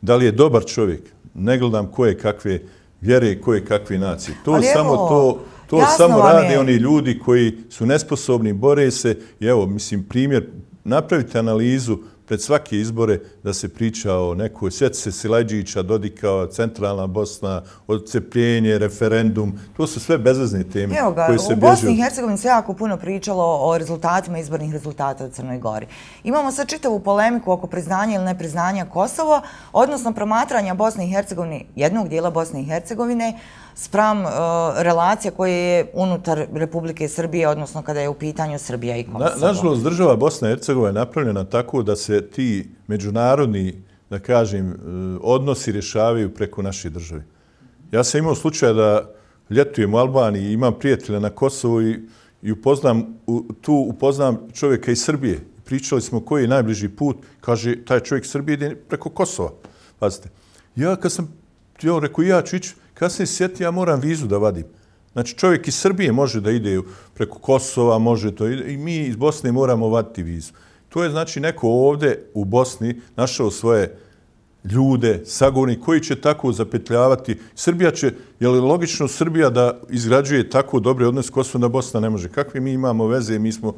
da li je dobar čovjek. Ne gledam koje kakve vjere i koje kakve nacije. To samo to... To samo radi oni ljudi koji su nesposobni, bore se. Evo, mislim, primjer, napravite analizu pred svake izbore da se priča o nekoj svjetce Silađića, Dodikao, Centralna Bosna, odcepljenje, referendum. To su sve bezvezne teme koje se bježu. Evo ga, u Bosni i Hercegovini se jako puno pričalo o rezultatima izbornih rezultata u Crnoj Gori. Imamo sad čitavu polemiku oko priznanja ili nepriznanja Kosova, odnosno promatranja Bosne i Hercegovine, jednog dijela Bosne i Hercegovine, sprem e, relacija koje je unutar Republike Srbije, odnosno kada je u pitanju Srbija i Kosovo. Nažalost, država Bosna i Hercegova je napravljena tako da se ti međunarodni, da kažem, e, odnosi rješavaju preko naše države. Ja sam imao slučaj da ljetujem u Albaniji, imam prijatelja na Kosovo i tu upoznam čovjeka iz Srbije. Pričali smo koji je najbliži put, kaže, taj čovjek Srbije ide preko Kosova. Pazite, ja kad sam, ja reku, ja ću ići, Kad se sjeti, ja moram vizu da vadim. Znači, čovjek iz Srbije može da ide preko Kosova, može to i mi iz Bosne moramo vaditi vizu. To je znači neko ovde u Bosni našao svoje ljude, sagovni, koji će tako zapetljavati. Srbija će, je li logično Srbija da izgrađuje tako dobre odnos Kosova na Bosna ne može? Kakve mi imamo veze, mi smo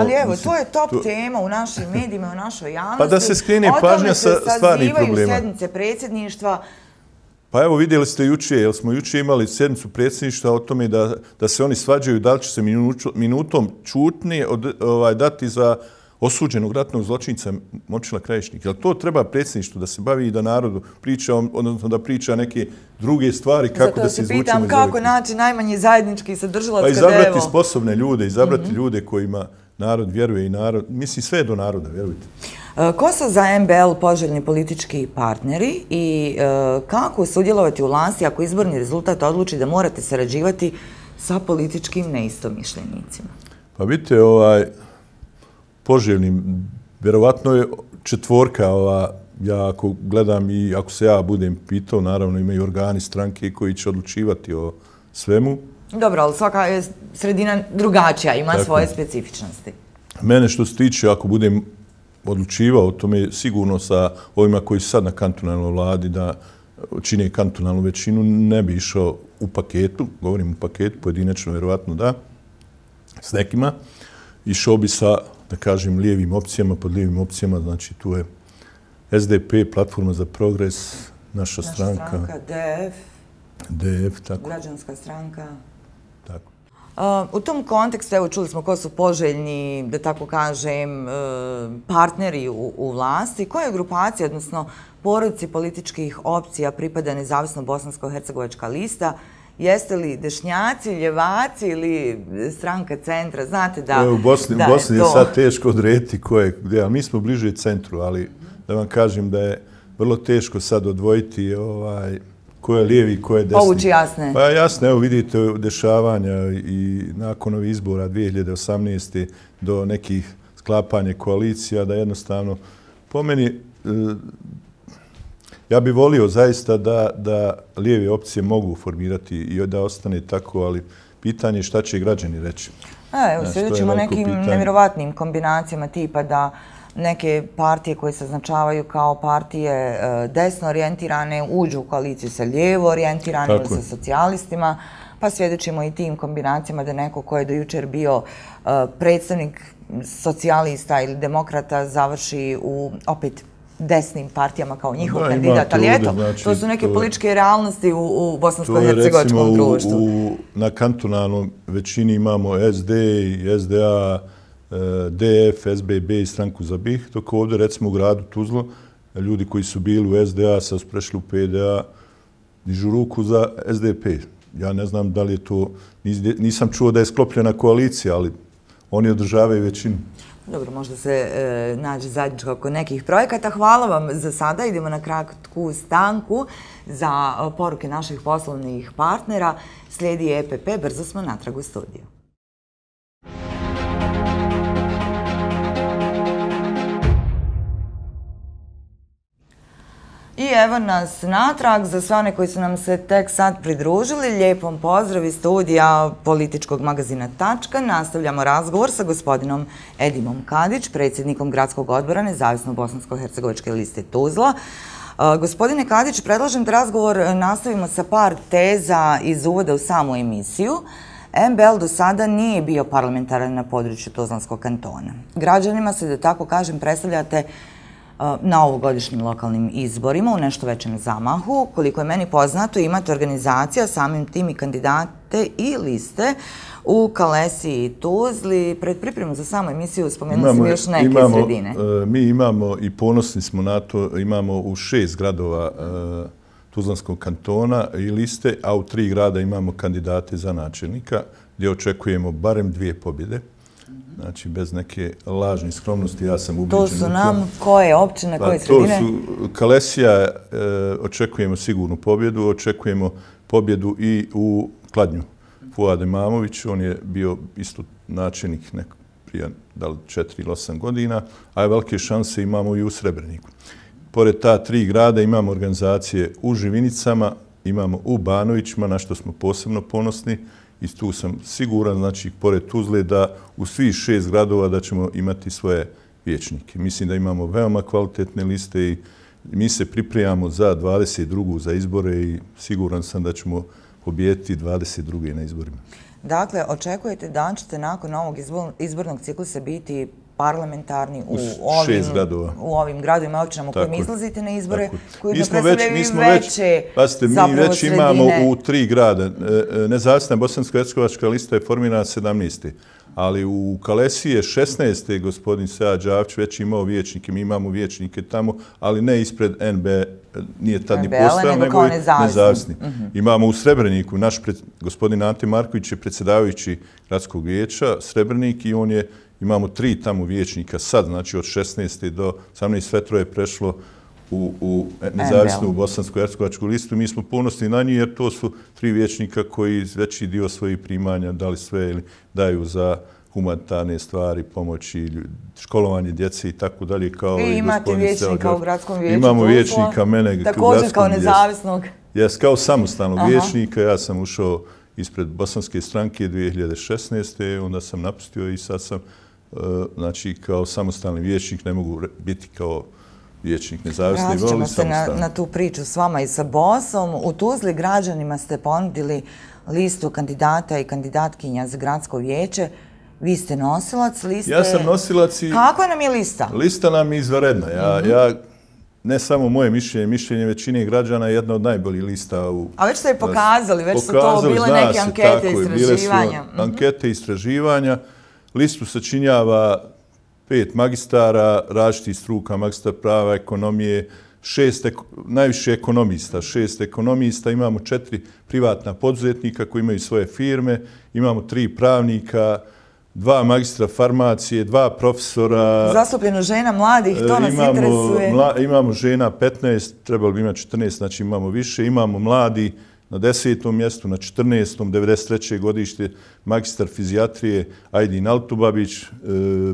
Ali evo, to je top tema u našim medijima, u našoj javnosti. Pa da se skrine pažnja sa stvarnih problema. O tome se sazivaju sednice predsjedništva, Pa evo vidjeli ste juče, jer smo juče imali sedmicu predsjedništva o tome da, da se oni svađaju da li će se minutom čutnije od, ovaj, dati za osuđenog ratnog zločinca Močila Kraješnik. Jel to treba predsjedništvu da se bavi i da narodu priča, odnosno da priča neke druge stvari kako da se izvučimo? Zato se pitam kako naći najmanje zajednički sadržilac kada evo... Pa izabrati sposobne ljude, izabrati mhm. ljude kojima narod vjeruje i narod, misli sve do naroda, vjerujte. E, ko su za MBL poželjni politički partneri i e, kako sudjelovati u lansi ako izborni rezultat odluči da morate sarađivati sa političkim neistomišljenicima? Pa vidite, ovaj, poželjni, vjerovatno je četvorka, ja ako gledam i ako se ja budem pitao, naravno imaju organi stranke koji će odlučivati o svemu, Dobro, ali svaka je sredina drugačija, ima svoje specifičnosti. Mene što se tiče, ako budem odlučivao, to mi sigurno sa ovima koji sad na kantonalnoj vladi da čine kantonalnu većinu, ne bi išao u paketu, govorim u paketu, pojedinečno verovatno da, s nekima, išao bi sa, da kažem, lijevim opcijama, pod lijevim opcijama, znači tu je SDP, Platforma za progres, naša, stranka, stranka, DF, DF tako. građanska stranka, U tom kontekstu, evo, čuli smo ko su poželjni, da tako kažem, e, partneri u vlasti. Koja je grupacija, odnosno porodici političkih opcija pripada nezavisno Bosansko-Hercegovačka lista? Jeste li dešnjaci, ljevaci ili stranka centra? Znate da... U Bosni je sad teško odrediti ko je gdje, ali mi smo bliže centru, ali da vam kažem da je vrlo teško sad odvojiti ovaj ko je lijevi, ko je desni. Povući jasne. Pa jasne, evo vidite dešavanja i nakon ovih izbora 2018. do nekih sklapanja koalicija, da jednostavno, po meni, e, ja bih volio zaista da lijevi opcije mogu formirati i da ostane tako, ali pitanje šta će građani reći. Evo, sljedećemo nekim nevjerovatnim kombinacijama tipa da neke partije koje se označavaju kao partije e, desno orijentirane uđu u koaliciju sa lijevo orijentirane ili sa socijalistima, pa svjedećemo i tim kombinacijama da neko ko je dojučer bio e, predstavnik socijalista ili demokrata završi u opet desnim partijama kao njihov kandidat, ali eto, znači, to su neke političke realnosti u, u bosansko-hercegovačkom društvu. U, na kantonalnom većini imamo SD i SDA, E, DF, SBB i stranku za BiH, dok ovdje recimo u gradu Tuzlo, ljudi koji su bili u SDA, sad su prešli u PDA, dižu ruku za SDP. Ja ne znam da li je to, nisam čuo da je sklopljena koalicija, ali oni održavaju većinu. Dobro, možda se e, nađe zadnjička oko nekih projekata. Hvala vam za sada. Idemo na kratku stanku za poruke naših poslovnih partnera. Slijedi EPP. Brzo smo natrag u studiju. I evo nas natrag za sve one koji su nam se tek sad pridružili. Lijepom pozdrav iz studija političkog magazina Tačka. Nastavljamo razgovor sa gospodinom Edimom Kadić, predsjednikom Gradskog odbora Nezavisno Bosansko-Hercegovičke liste Tuzla. E, gospodine Kadić, predlažem da razgovor nastavimo sa par teza iz uvoda u samu emisiju. MBL do sada nije bio parlamentaran na području Tuzlanskog kantona. Građanima se, da tako kažem, predstavljate Eh, na ovogodišnjim lokalnim izborima u nešto većem zamahu. Koliko je meni poznato, imate organizacija, samim tim i kandidate i liste u Kalesi i Tuzli. Pred pripremu za samu emisiju spomenuli smo još neke sredine. Eh, mi imamo i ponosni smo na to, imamo u šest gradova eh, Tuzlanskog kantona i liste, a u tri grada imamo kandidate za načelnika gdje očekujemo barem dvije pobjede. Znači, bez neke lažne skromnosti, ja sam ubiđen. To su nam koje općine, pa koje sredine? To su Kalesija, e, očekujemo sigurnu pobjedu, očekujemo pobjedu i u Kladnju. Fuad Imamović, on je bio isto načenik načinik prije četiri ili osam godina, a velike šanse imamo i u Srebrniku. Pored ta tri grada imamo organizacije u Živinicama, imamo u Banovićima, na što smo posebno ponosni, i tu sam siguran, znači, pored Tuzle, da u svih šest gradova da ćemo imati svoje vječnike. Mislim da imamo veoma kvalitetne liste i mi se pripremamo za 22. za izbore i siguran sam da ćemo pobijeti 22. na izborima. Dakle, očekujete da ćete nakon ovog izbornog ciklusa biti parlamentarni u ovim, u ovim gradovima, općinama u kojim izlazite na izbore, koji da predstavljaju već, veće zapravo sredine. Mi već imamo u tri grada. E, e, nezavisna bosansko-etskovačka lista je formirana 17. Ali u Kalesiji je 16. gospodin Sead Đavč već imao vječnike, mi imamo vječnike tamo, ali ne ispred NB, nije tad ni postao, nego je nezavisni. Mhm. Imamo u Srebrniku, naš pred, gospodin Ante Marković je predsedavajući gradskog vječa, Srebrnik, i on je imamo tri tamo vječnika sad, znači od 16. do 18. svetro je prešlo u nezavisnu bosansko-hercegovačku listu. Mi smo ponosni na njih jer to su tri vječnika koji veći dio svojih primanja dali sve ili daju za humanitarne stvari, pomoći, školovanje djece i tako dalje. Vi imate vječnika u gradskom vječniku. Imamo vječnika mene. Također kao nezavisnog. Jes, kao samostalnog vječnika. Ja sam ušao ispred bosanske stranke 2016. Onda sam napustio i sad sam E, znači kao samostalni vječnik, ne mogu biti kao vječnik nezavisni. Vraćamo se na, na tu priču s vama i sa bosom. U Tuzli građanima ste ponudili listu kandidata i kandidatkinja za gradsko vječe. Vi ste nosilac liste. Ja sam nosilac i... Kako nam je lista? Lista nam je izvaredna. Ja, mhm. ja ne samo moje mišljenje, mišljenje većine građana je jedna od najboljih lista u... A već ste je pokazali, već su to bile neke mhm. ankete istraživanja. Mm -hmm. Ankete istraživanja. Listu sačinjava pet magistara, različiti struka, magistar prava, ekonomije, šest, najviše ekonomista, šest ekonomista, imamo četiri privatna poduzetnika koji imaju svoje firme, imamo tri pravnika, dva magistra farmacije, dva profesora. Zastupljeno žena mladih, to nas e, interesuje. Imamo žena 15, trebalo bi imati 14, znači imamo više, imamo mladi, na desetom mjestu, na 14. 93. godište, magistar fizijatrije Ajdin Altubabić, e,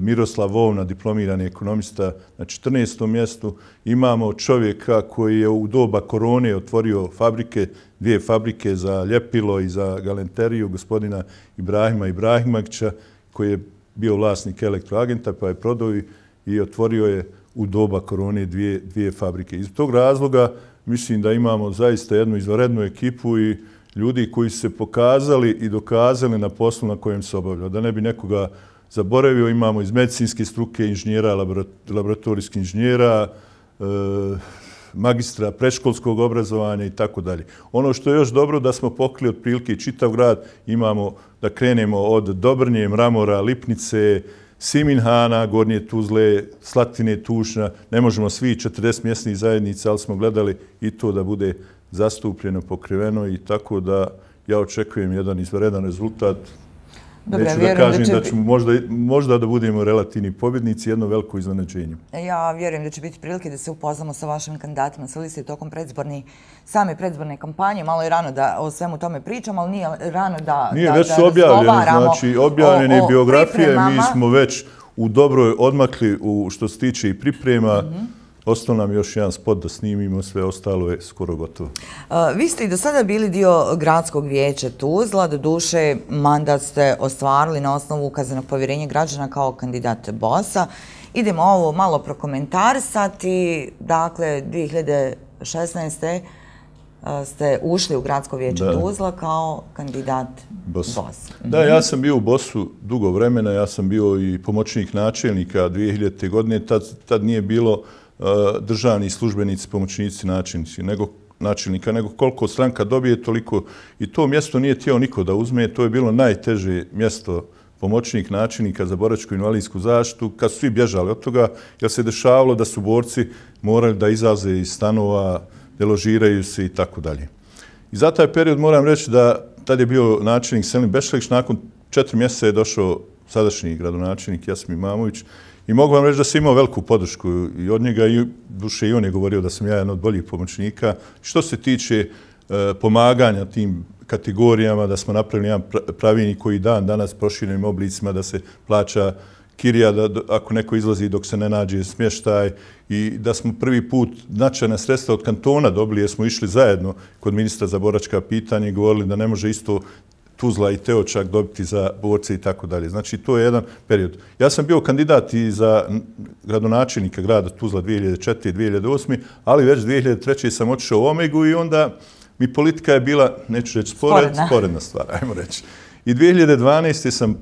Miroslav Vovna, diplomirani ekonomista, na 14. mjestu. Imamo čovjeka koji je u doba korone otvorio fabrike, dvije fabrike za ljepilo i za galenteriju, gospodina Ibrahima Ibrahimagća, koji je bio vlasnik elektroagenta, pa je prodao i otvorio je u doba korone dvije fabrike. Iz tog razloga, mislim da imamo zaista jednu izvarednu ekipu i ljudi koji su se pokazali i dokazali na poslu na kojem se obavljaju. Da ne bi nekoga zaboravio, imamo iz medicinske struke inženjera, laboratorijskih inženjera, e, magistra preškolskog obrazovanja i tako dalje. Ono što je još dobro da smo pokli otprilike čitav grad, imamo da krenemo od Dobrnje, Mramora, Lipnice, Lipnice, Siminhana, Gornje Tuzle, Slatine Tušna, ne možemo svi 40 mjesnih zajednica, ali smo gledali i to da bude zastupljeno, pokriveno i tako da ja očekujem jedan izvredan rezultat Dobre, Neću da kažem da, ću možda, možda da budemo relativni pobjednici, jedno veliko iznenađenje. E, ja vjerujem da će biti prilike da se upoznamo sa vašim kandidatima sa liste tokom predzborni, same predzborne kampanje. Malo je rano da o svemu tome pričamo, ali nije rano da Nije, da, već su objavljene, znači objavljene biografije. Pripremama. Mi smo već u dobroj odmakli u, što se tiče i priprema. Mm Ostao nam još jedan spot da snimimo, sve ostalo je skoro gotovo. Vi ste i do sada bili dio gradskog vijeća Tuzla, do duše mandat ste ostvarili na osnovu ukazanog povjerenja građana kao kandidat BOS-a. Idemo ovo malo prokomentarisati. Dakle, 2016. ste ušli u gradsko vijeće Tuzla kao kandidat BOS-a. Da, mhm. ja sam bio u BOS-u dugo vremena, ja sam bio i pomoćnik načelnika 2000. godine, tad nije bilo E, državni službenici, pomoćnici, načinici, nego načelnika, nego koliko stranka dobije, toliko i to mjesto nije tijelo niko da uzme. To je bilo najteže mjesto pomoćnik načelnika za boračku i invalidsku zaštitu, kad su svi bježali od toga, jer se je dešavalo da su borci morali da izaze iz stanova, deložiraju se i tako dalje. I za taj period moram reći da tad je bio načelnik Selim Bešlegić, nakon četiri mjeseca je došao sadašnji gradonačelnik Jasmin Mamović, I mogu vam reći da sam imao veliku podršku i od njega, i duše i on je govorio da sam ja jedan od boljih pomoćnika. Što se tiče e, pomaganja tim kategorijama, da smo napravili jedan pravini koji dan danas proširenim oblicima da se plaća kirija ako neko izlazi dok se ne nađe smještaj i da smo prvi put značajne sredstva od kantona dobili jer smo išli zajedno kod ministra za boračka pitanja i govorili da ne može isto Tuzla i Teočak dobiti za borce i tako dalje. Znači, to je jedan period. Ja sam bio kandidat i za gradonačelnika grada Tuzla 2004. i 2008. ali već 2003. sam otišao u Omegu i onda mi politika je bila, neću reći, spored, sporedna. stvar, ajmo reći. I 2012. sam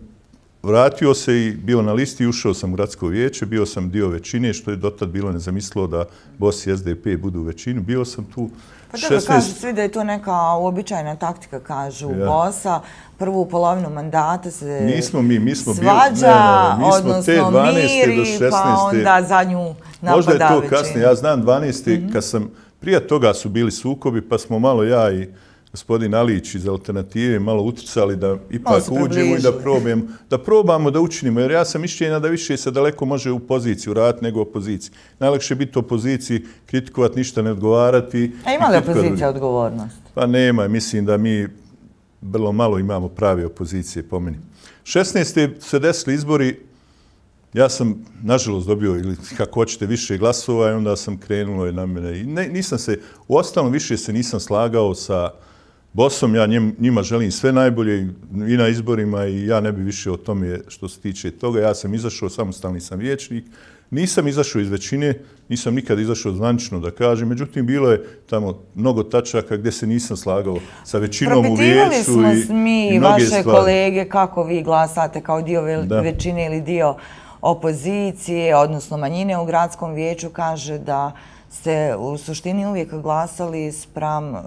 vratio se i bio na listi, ušao sam u gradsko vijeće, bio sam dio većine, što je dotad bilo nezamislo da BOS Bosi SDP budu u većinu. Bio sam tu... Pa da kažu svi da je to neka uobičajna taktika, kažu bosa, prvu polovinu mandata se svađa, do 16. pa onda zadnju napadavići. Možda je to kasnije, ja znam 12. Mhm. kad sam, prije toga su bili sukobi, pa smo malo ja i gospodin Alić iz Alternative malo utrcali da ipak uđemo i da probamo, da probamo da učinimo. Jer ja sam mišljenja da više se daleko može u poziciju rat nego u opoziciji. Najlakše je biti u opoziciji, kritikovati, ništa ne odgovarati. A ima li opozicija odgovornost? Pa nema, mislim da mi vrlo malo imamo prave opozicije, pomeni. meni. 16. se desili izbori, Ja sam, nažalost, dobio ili kako hoćete više glasova i onda sam krenulo na mene. Nisam se, u ostalom više se nisam slagao sa... Bosom, ja njima želim sve najbolje i na izborima i ja ne bi više o tome što se tiče toga. Ja sam izašao, samostalni sam vječnik. Nisam izašao iz većine, nisam nikad izašao zvančno da kažem. Međutim, bilo je tamo mnogo tačaka gdje se nisam slagao sa većinom u vječu. Propetivali smo mi, vaše kolege, kako vi glasate kao dio većine ili dio opozicije, odnosno manjine u gradskom vječu, kaže da ste u suštini uvijek glasali sprem e,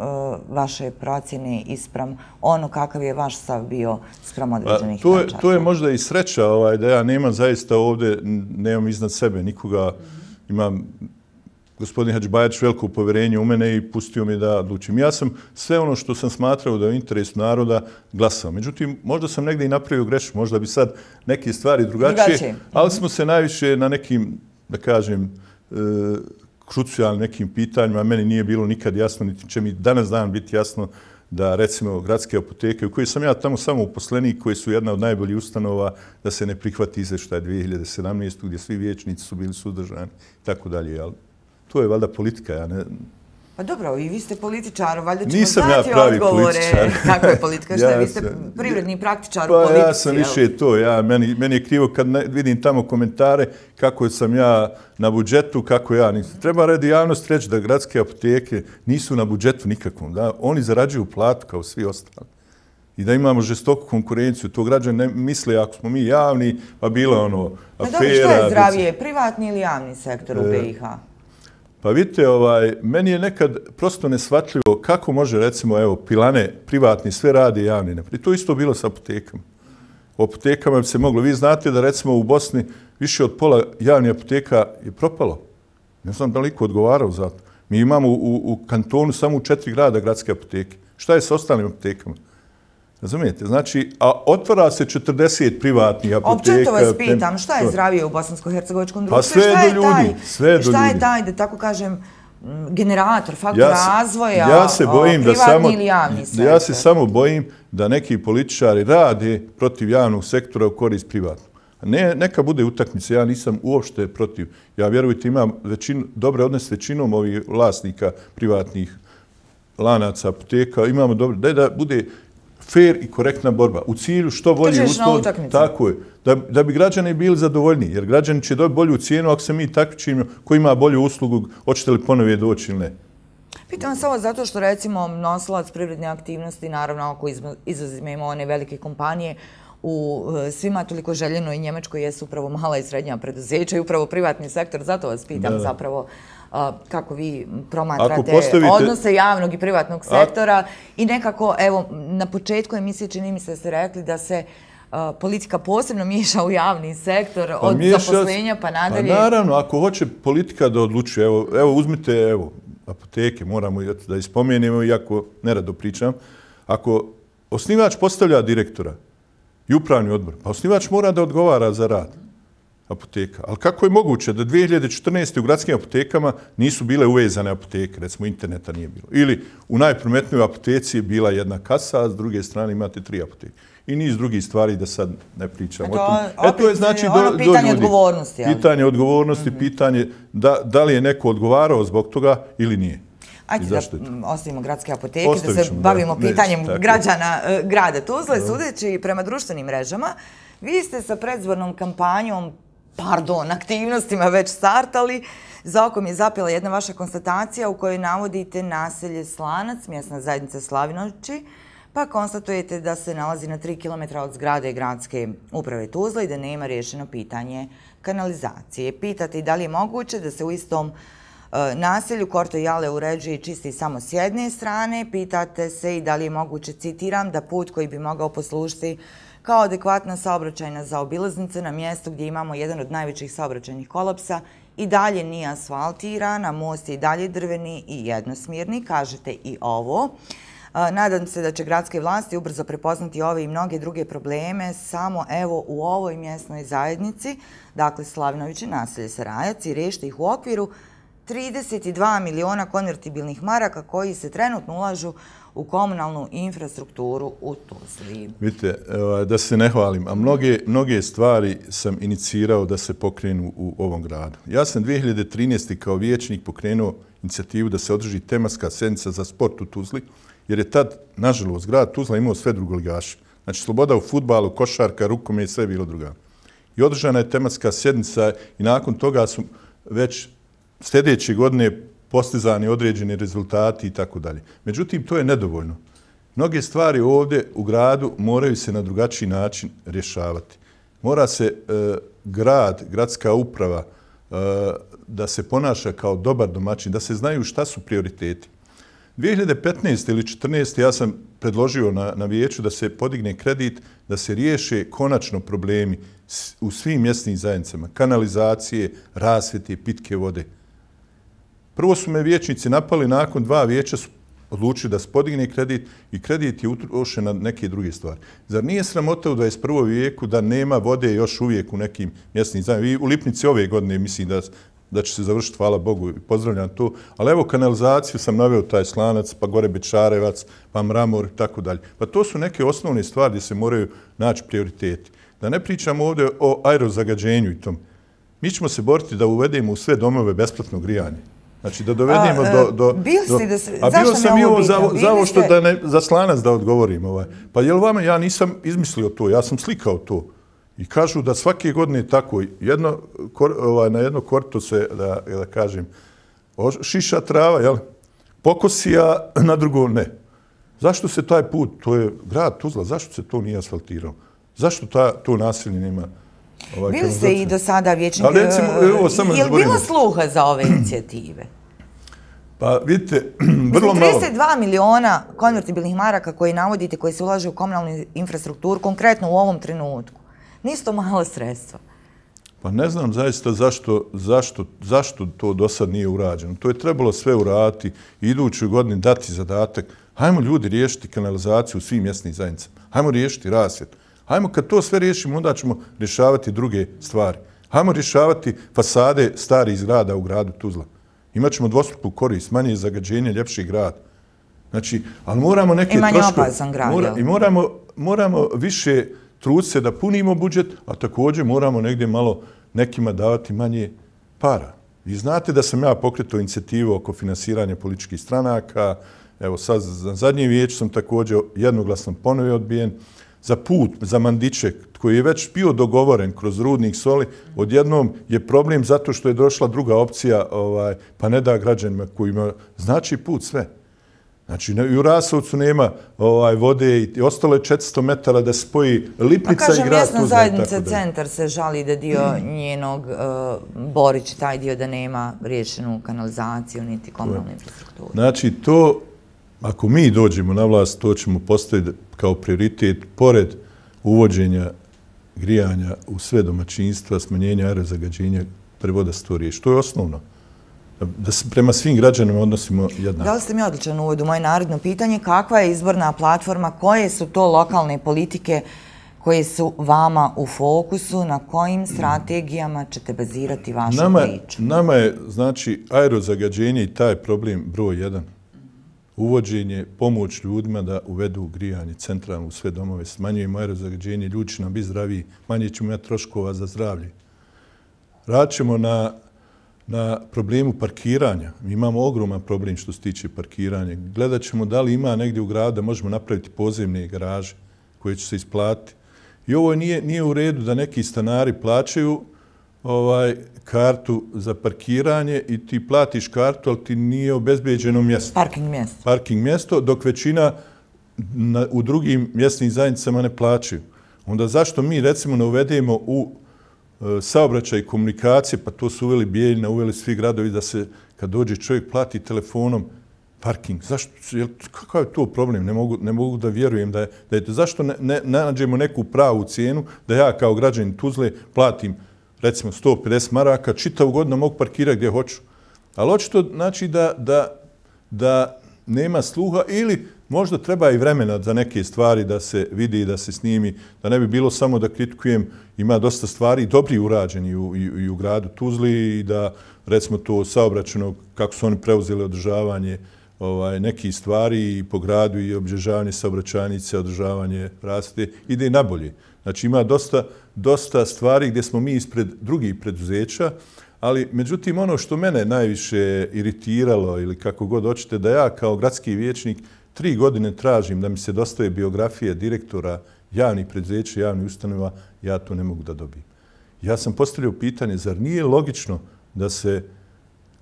vaše procjene i sprem ono kakav je vaš stav bio sprem pa, određenih tačaka? To je možda i sreća ovaj, da ja nema zaista ovdje, nemam iznad sebe nikoga, imam gospodin Hađbajač veliko upoverenje u mene i pustio mi da odlučim. Ja sam sve ono što sam smatrao da je interes naroda glasao. Međutim, možda sam negdje i napravio grešu, možda bi sad neke stvari drugačije, ali smo se najviše na nekim, da kažem, e, krucijalnim nekim pitanjima, meni nije bilo nikad jasno, niti će mi danas dan biti jasno da recimo gradske apoteke, u kojoj sam ja tamo samo uposlenik, koji su jedna od najboljih ustanova, da se ne prihvati izveštaj 2017. gdje svi vječnici su bili sudržani i tako dalje. To je valjda politika, ja ne, Pa dobro, i vi ste političar, valjda ćemo znati odgovore. Nisam ja pravi političar. (laughs) Kako je politika, šta vi ste privredni praktičar u politici? Pa ja sam više to, meni je krivo kad vidim tamo komentare kako sam ja na budžetu, kako ja nisam. Treba redi javnost reći da gradske apoteke nisu na budžetu nikakvom. Oni zarađuju platu kao svi ostali. I da imamo žestoku konkurenciju, to građani ne misle ako smo mi javni, pa bila ono pa afera... Što je zdravije, privatni ili javni sektor u e, BiH? Pa vidite, ovaj, meni je nekad prosto nesvatljivo kako može, recimo, evo, pilane privatni, sve radi javni. I to isto bilo sa apotekama. U apotekama bi se moglo. Vi znate da, recimo, u Bosni više od pola javnih apoteka je propalo. Ne znam da li ko odgovarao za to. Mi imamo u, u kantonu samo u četiri grada gradske apoteke. Šta je sa ostalim apotekama? Razumijete? Znači, a otvara se 40 privatnih apoteka. Općeto vas pitam, šta je zdravije u bosansko-hercegovičkom pa društvu? Pa sve do ljudi. Sve do ljudi. Šta je taj, da tako kažem, mm, generator, faktor ja se, razvoja, ja se bojim da samo, ili javni sektor? Ja se samo bojim da neki političari rade protiv javnog sektora u korist privatnog. Ne, neka bude utakmica, ja nisam uopšte protiv. Ja vjerujte imam većinu, dobre odnose s većinom ovih vlasnika privatnih lanaca, apoteka, imamo dobro, daj da bude fair i korektna borba u cilju što bolje uslov. Tako je. Da, bi građani bili zadovoljni, jer građani će dobiti bolju cijenu ako se mi takvićimo koji ima bolju uslugu, hoćete li ponovije doći ili ne. Pitam vas ovo zato što recimo nosilac privredne aktivnosti, naravno ako izuzimemo one velike kompanije, u e, svima toliko željeno i Njemačkoj jesu upravo mala i srednja preduzeća i upravo privatni sektor, zato vas pitam zapravo kako vi promatrate odnose javnog i privatnog sektora i nekako, evo, na početku emisije čini mi se da ste rekli da se politika posebno miješa u javni sektor pa od zaposlenja pa, pa nadalje. Pa naravno, ako hoće politika da odlučuje, evo, uzmite, evo, apoteke, moramo da ispomenemo, iako nerado pričam, ako osnivač postavlja direktora i upravni odbor, pa osnivač mora da odgovara za rad apoteka. Ali kako je moguće da 2014. u gradskim apotekama nisu bile uvezane apoteke, recimo interneta nije bilo. Ili u najprometnoj apoteci je bila jedna kasa, a s druge strane imate tri apoteke. I niz drugih stvari da sad ne pričam o tom. E to je znači do ono ljudi. Ono pitanje odgovornosti. Mhm. Pitanje odgovornosti, pitanje da li je neko odgovarao zbog toga ili nije. Ajde da ostavimo gradske apoteke, da se bavimo pitanjem građana e, grada Tuzle. Sudeći prema društvenim mrežama, vi ste sa predzvornom kampanjom pardon, aktivnostima već startali. Za oko mi je zapela jedna vaša konstatacija u kojoj navodite naselje Slanac, mjesna zajednica Slavinoći, pa konstatujete da se nalazi na 3 km od zgrade gradske uprave Tuzla i da nema rješeno pitanje kanalizacije. Pitate i da li je moguće da se u istom e, naselju Korto Jale uređuje i čisti samo s jedne strane. Pitate se i da li je moguće, citiram, da put koji bi mogao poslušiti kao adekvatna saobraćajna zaobilaznica na mjestu gdje imamo jedan od najvećih saobraćajnih kolapsa i dalje nije asfaltirana, most je i dalje drveni i jednosmjerni, kažete i ovo. Nadam se da će gradske vlasti ubrzo prepoznati ove i mnoge druge probleme samo evo u ovoj mjesnoj zajednici, dakle Slavinoviće naselje Sarajac i rešte ih u okviru 32 miliona konvertibilnih maraka koji se trenutno ulažu u komunalnu infrastrukturu u Tuzli. Vidite, da se ne hvalim, a mnoge stvari sam inicirao da se pokrenu u ovom gradu. Ja sam 2013. kao vječnik pokrenuo inicijativu da se održi tematska sednica za sport u Tuzli, jer je tad, nažalost, grad Tuzla imao sve drugoligaši. Znači, sloboda u futbalu, košarka, rukom i sve bilo druga. I održana je tematska sjednica i nakon toga su već sljedeće godine postizani određeni rezultati i tako dalje. Međutim, to je nedovoljno. Mnoge stvari ovdje u gradu moraju se na drugačiji način rješavati. Mora se e, grad, gradska uprava, e, da se ponaša kao dobar domaćin, da se znaju šta su prioriteti. 2015. ili 2014. ja sam predložio na vijeću da se podigne kredit, da se riješe konačno problemi u svim mjestnim zajednicama, kanalizacije, rasvete, pitke vode, Prvo su me vječnici napali, nakon dva vječa su odlučili da spodigne kredit i kredit je utrošen na neke druge stvari. Zar nije sramota u 21. vijeku da nema vode još uvijek u nekim mjestnim zanima? U Lipnici ove godine mislim da da će se završiti, hvala Bogu, pozdravljam to. Ali evo kanalizaciju sam naveo taj slanac, pa gore Bečarevac, pa Mramor i tako dalje. Pa to su neke osnovne stvari gdje se moraju naći prioriteti. Da ne pričamo ovdje o aerozagađenju i tom. Mi ćemo se boriti da uvedemo u sve domove besplatno grijanje. Znači, da dovedimo do... E, do bio si da se... A bio sam i ovo za, ovo što da ne, za slanac da odgovorim. Ovaj. Pa jel vama, ja nisam izmislio to, ja sam slikao to. I kažu da svake godine je tako, jedno, kor, ovaj, na jedno korto se, da, da kažem, šiša trava, jel? Pokosija, na drugo ne. Zašto se taj put, to je grad Tuzla, zašto se to nije asfaltirao? Zašto ta, to naselje nema? Ovaj Bili ste i do sada vječnik... Ali recimo, eh, evo, samo zborim. Je li bilo sluha za ove inicijative? Pa, vidite, (clears throat) vrlo malo... Mislim, 32 miliona konvertibilnih maraka koje navodite, koje se ulaže u komunalnu infrastrukturu, konkretno u ovom trenutku. Nisu to malo sredstva. Pa ne znam zaista zašto to do sad nije urađeno. To je trebalo sve urati i idući godini dati zadatak. Hajmo ljudi riješiti kanalizaciju u svim mjestnim zajednicama. Hajmo riješiti rasvjetu. Hajmo kad to sve riješimo, onda ćemo rješavati druge stvari. Hajmo rješavati fasade starih zgrada u gradu Tuzla. Imaćemo dvostruku korist, manje zagađenje, ljepši grad. Znači, ali moramo neke troške... Ima neopazan grad, mora, I moramo, moramo više truci se da punimo budžet, a također moramo negdje malo nekima davati manje para. Vi znate da sam ja pokretao inicijativu oko finansiranja političkih stranaka, evo sad za zadnji vijeć sam također jednoglasno ponovio odbijen, za put, za mandiće, koji je već bio dogovoren kroz rudnik soli, odjednom je problem zato što je došla druga opcija, ovaj, pa ne da građanima kojima znači put sve. Znači, i u Rasovcu nema ovaj, vode i ostalo je 400 metara da spoji Lipnica i grad. Pa kažem, mjesna zajednica centar se žali da dio mm. njenog e, borić, taj dio da nema riješenu kanalizaciju niti komunalnu infrastrukturu. Znači, to, ako mi dođemo na vlast, to ćemo postaviti kao prioritet pored uvođenja grijanja u sve domaćinstva, smanjenja aerozagađenja, prevoda storije, što je osnovno da se prema svim građanima odnosimo jednako. Da li ste mi odličan uvod u moje narodno pitanje? Kakva je izborna platforma? Koje su to lokalne politike koje su vama u fokusu? Na kojim strategijama ćete bazirati vašu priču? Nama je, znači, aerozagađenje i taj problem broj jedan uvođenje, pomoć ljudima da uvedu grijanje centralno u sve domove, smanjujemo aerozagađenje, ljudi će nam biti zdraviji, manje ćemo imati troškova za zdravlje. Račemo na, na problemu parkiranja. Mi imamo ogroman problem što se tiče parkiranja. Gledat ćemo da li ima negdje u gradu da možemo napraviti pozemne garaže koje će se isplatiti. I ovo nije, nije u redu da neki stanari plaćaju ovaj kartu za parkiranje i ti platiš kartu, ali ti nije obezbeđeno mjesto. Parking mjesto. Parking mjesto, dok većina u drugim mjesnim zajednicama ne plaćaju. Onda zašto mi recimo ne uvedemo u e, saobraćaj i komunikacije, pa to su uveli Bijeljina, uveli svi gradovi da se kad dođe čovjek plati telefonom parking. Zašto, jel, kakav je to problem? Ne mogu, ne mogu da vjerujem da je, da je to. Zašto ne, ne, ne nađemo neku pravu cijenu da ja kao građanin Tuzle platim recimo 150 maraka, čitavu godinu mogu parkirati gdje hoću. Ali očito znači da nema sluha ili možda treba i vremena za neke stvari da se vidi i da se snimi, da ne bi bilo samo da kritikujem, ima dosta stvari dobri urađeni i u gradu Tuzli i da recimo to saobraćeno kako su oni preuzeli održavanje ovaj, neki stvari i po gradu i obježavanje saobraćajnice, održavanje rasite, ide i nabolje. Znači ima dosta, dosta stvari gdje smo mi ispred drugih preduzeća, ali međutim ono što mene najviše iritiralo ili kako god hoćete da ja kao gradski vječnik tri godine tražim da mi se dostave biografije direktora javnih preduzeća, javnih ustanova, ja to ne mogu da dobijem. Ja sam postavljao pitanje, zar nije logično da se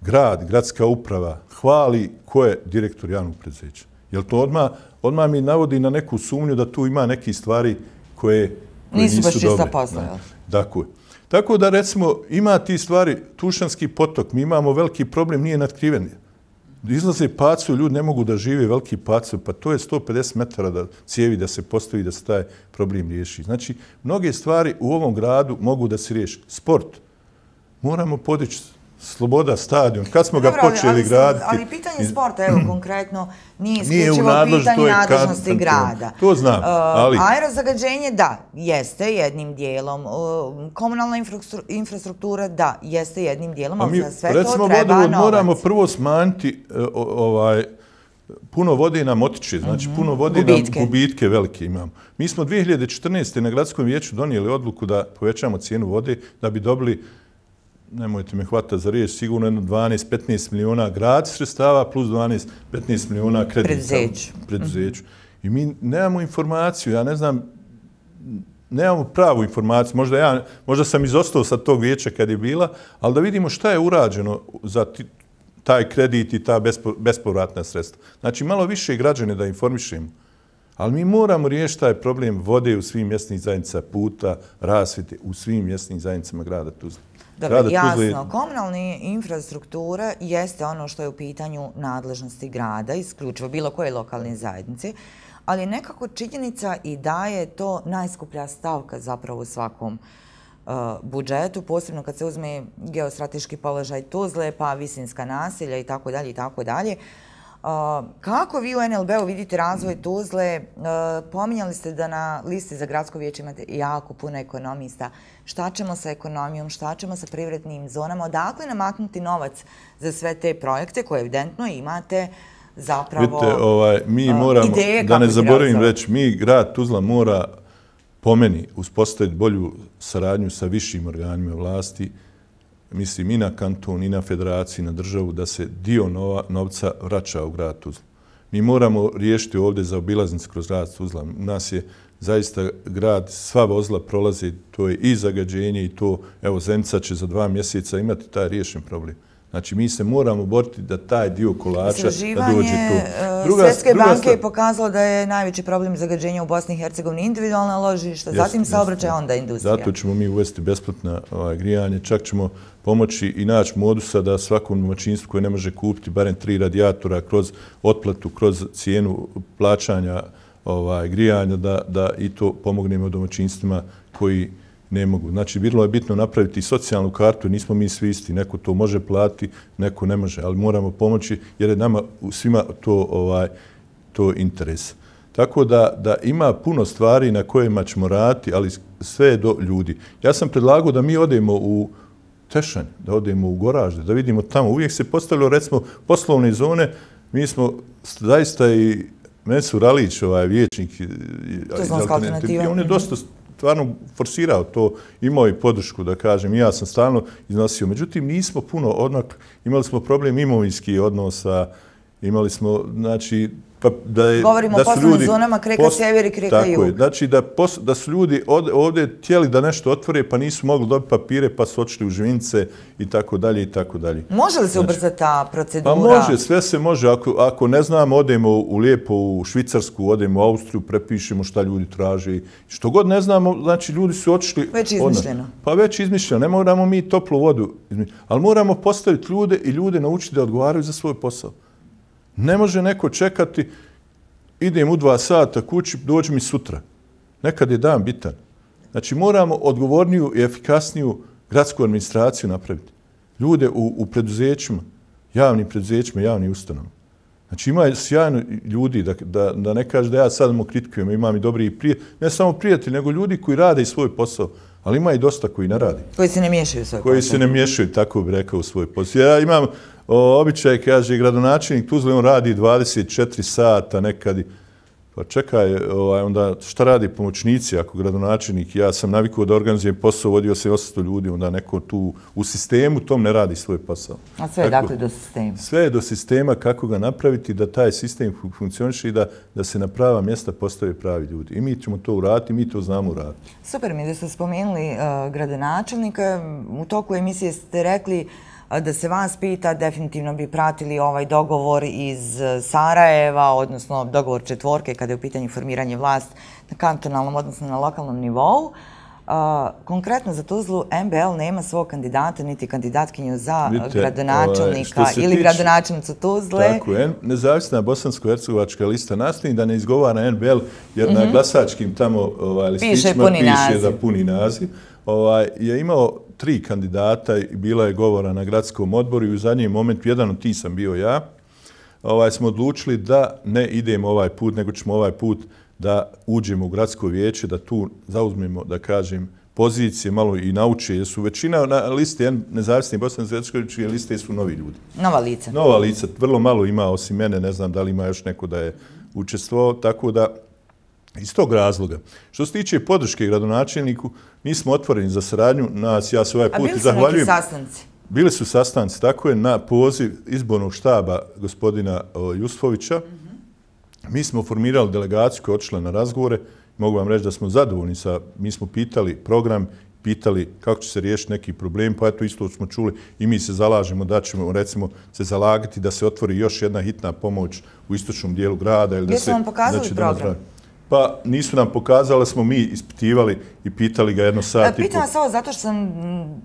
grad, gradska uprava hvali ko je direktor javnog preduzeća? Jer to odmah, odmah mi navodi na neku sumnju da tu ima neke stvari koje koji baš nisu dobri. Nisu baš čista Tako da, recimo, ima ti stvari, tušanski potok, mi imamo veliki problem, nije natkriven. Izlaze pacu, ljudi ne mogu da žive veliki pacu, pa to je 150 metara da cijevi, da se postavi, da se taj problem riješi. Znači, mnoge stvari u ovom gradu mogu da se riješi. Sport. Moramo podići Sloboda stadion, kad smo ga počeli graditi... Ali pitanje sporta, evo (clears throat) konkretno, nije isključivo pitanje nadležnosti grada. To znam, e, ali... Aerozagađenje, da, jeste jednim dijelom. E, komunalna infrastruktura, da, jeste jednim dijelom, A za sve to treba novac. Recimo, vodovod, moramo prvo smanjiti e, ovaj... Puno vode nam otiče, znači mhm. puno vode nam gubitke velike imamo. Mi smo 2014. na gradskom vijeću donijeli odluku da povećamo cijenu vode da bi dobili nemojte me hvata za riječ, sigurno jedno 12-15 miliona grad sredstava plus 12-15 miliona kredita. Preduzeću. Preduzeću. I mi nemamo informaciju, ja ne znam, nemamo pravu informaciju, možda, ja, možda sam izostao sa tog vječa kad je bila, ali da vidimo šta je urađeno za taj kredit i ta bespovratna sredstva. Znači, malo više građane da informišemo. Ali mi moramo riješiti taj problem vode u svim mjesnim zajednicama puta, rasvite u svim mjesnim zajednicama grada Tuzla. Dobro, jasno. Komunalna infrastruktura jeste ono što je u pitanju nadležnosti grada, isključivo bilo koje lokalne zajednice, ali nekako činjenica i da je to najskuplja stavka zapravo u svakom e, budžetu, posebno kad se uzme geostrateški položaj Tuzle, pa visinska nasilja i tako dalje i tako dalje. Kako vi u NLB-u vidite razvoj Tuzle? Pominjali ste da na listi za gradsko vijeće imate jako puno ekonomista. Šta ćemo sa ekonomijom? Šta ćemo sa privrednim zonama? Odakle namaknuti novac za sve te projekte koje evidentno imate zapravo ovaj, ideje kako bi razvoj? Da ne zaboravim reći, mi grad Tuzla mora pomeni uspostaviti bolju saradnju sa višim organima vlasti, mislim i na kanton i na federaciju, na državu, da se dio novca vraća u grad Tuzla. Mi moramo riješiti ovdje za obilaznici kroz grad Tuzla. U nas je zaista grad, sva vozila prolazi, to je i zagađenje i to, evo, Zenica će za dva mjeseca imati taj riješen problem. Znači, mi se moramo boriti da taj dio kolača da dođe tu. Istraživanje e, Svjetske banke je pokazalo da je najveći problem zagađenja u Bosni i Hercegovini individualna ložišta, zatim saobraćaja, onda industrija. Zato ćemo mi uvesti besplatne ovaj, grijanje, čak ćemo pomoći i naći modusa da svakom domaćinstvu koje ne može kupiti barem tri radijatora kroz otplatu, kroz cijenu plaćanja ovaj, grijanja, da i to pomognemo domaćinstvima koji ne mogu. Znači, bilo je bitno napraviti socijalnu kartu, nismo mi svi isti, neko to može platiti, neko ne može, ali moramo pomoći jer je nama svima to, ovaj, to interes. Tako da, da ima puno stvari na kojima ćemo raditi, ali sve je do ljudi. Ja sam predlagao da mi odemo u Tešanj, da odemo u Goražde, da vidimo tamo. Uvijek se postavljaju, recimo, poslovne zone, mi smo zaista i Mesur Alić, ovaj vječnik, on je dosta stvarno forsirao to, imao i podršku, da kažem, i ja sam stalno iznosio. Međutim, nismo puno odnakli, imali smo problem imovinskih odnosa, imali smo, znači, Pa da Govorimo da su o poslovnim zonama, kreka post, sjever i kreka tako Je. Znači da, da su ljudi ovdje tijeli da nešto otvore, pa nisu mogli dobiti papire, pa su očili u živince i tako dalje i tako dalje. Može li se znači, ubrzati ta procedura? Pa može, sve se može. Ako, ako ne znamo, odemo u lijepo u Švicarsku, odemo u Austriju, prepišemo šta ljudi traže. Što god ne znamo, znači ljudi su očili... Već izmišljeno. Pa već izmišljeno. Ne moramo mi toplu vodu. Ali moramo postaviti ljude i ljude naučiti da odgovaraju za svoj posao. Ne može neko čekati, idem u dva sata kući, dođi mi sutra. Nekad je dan bitan. Znači, moramo odgovorniju i efikasniju gradsku administraciju napraviti. Ljude u, u preduzećima, javnim preduzećima, javnim ustanovama. Znači, ima sjajno ljudi, da, da, da ne kaže da ja sad mu kritikujem, imam i dobri prijatelji, ne samo prijatelji, nego ljudi koji rade i svoj posao, ali ima i dosta koji ne radi. Koji se ne miješaju svoj posao. Koji se ne miješaju, tako bih rekao, u svoj posao. Ja imam običaj, kaže, gradonačenik Tuzle, on radi 24 sata nekad. Pa čekaj, ovaj, onda šta radi pomoćnici ako gradonačenik? Ja sam navikuo da organizujem posao, vodio se 800 ljudi, onda neko tu u sistemu tom ne radi svoj posao. A sve je dakle do sistema? Sve je do sistema kako ga napraviti da taj sistem funkcioniše i da se na prava mjesta postave pravi ljudi. I mi ćemo to uraditi, mi to znamo uraditi. Super mi da ste spomenuli eh, gradonačenika. U toku emisije ste rekli da se vas pita, definitivno bi pratili ovaj dogovor iz e, Sarajeva, odnosno dogovor četvorke kada je u pitanju formiranje vlast na kantonalnom, odnosno na lokalnom nivou. E, konkretno za Tuzlu, MBL nema svog kandidata, niti kandidatkinju za gradonačelnika ovaj, ili gradonačelnicu Tuzle. Tako, je, nezavisna bosansko-hercegovačka lista nastavi da ne izgovara MBL, jer na mhm. glasačkim tamo ovaj, listićima piše da puni naziv. Ovaj, je imao tri kandidata i bila je govora na gradskom odboru i u zadnji moment, jedan od ti sam bio ja, ovaj, smo odlučili da ne idemo ovaj put, nego ćemo ovaj put da uđemo u gradsko vijeće, da tu zauzmemo, da kažem, pozicije malo i nauče, jer su većina na liste nezavisne Bosne Zvjetskovičke liste su novi ljudi. Nova lica. Nova lica, vrlo malo ima osim mene, ne znam da li ima još neko da je učestvovao, tako da Iz tog razloga, što se tiče podrške gradonačelniku, mi smo otvoreni za saradnju, nas, ja se ovaj zahvaljujem. A bili su neki sastanci? Bili su sastanci, tako je, na poziv izbornog štaba gospodina Justfovića. Mhm. Mi smo formirali delegaciju koja je odšla na razgovore. Mogu vam reći da smo zadovoljni sa, mi smo pitali program, pitali kako će se riješiti neki problem, pa eto isto smo čuli i mi se zalažemo da ćemo recimo se zalagati da se otvori još jedna hitna pomoć u istočnom dijelu grada. Gdje su vam pokazali znači, program? Pa nisu nam pokazali, smo mi ispitivali i pitali ga jedno sat. E, pitala sam ovo zato što sam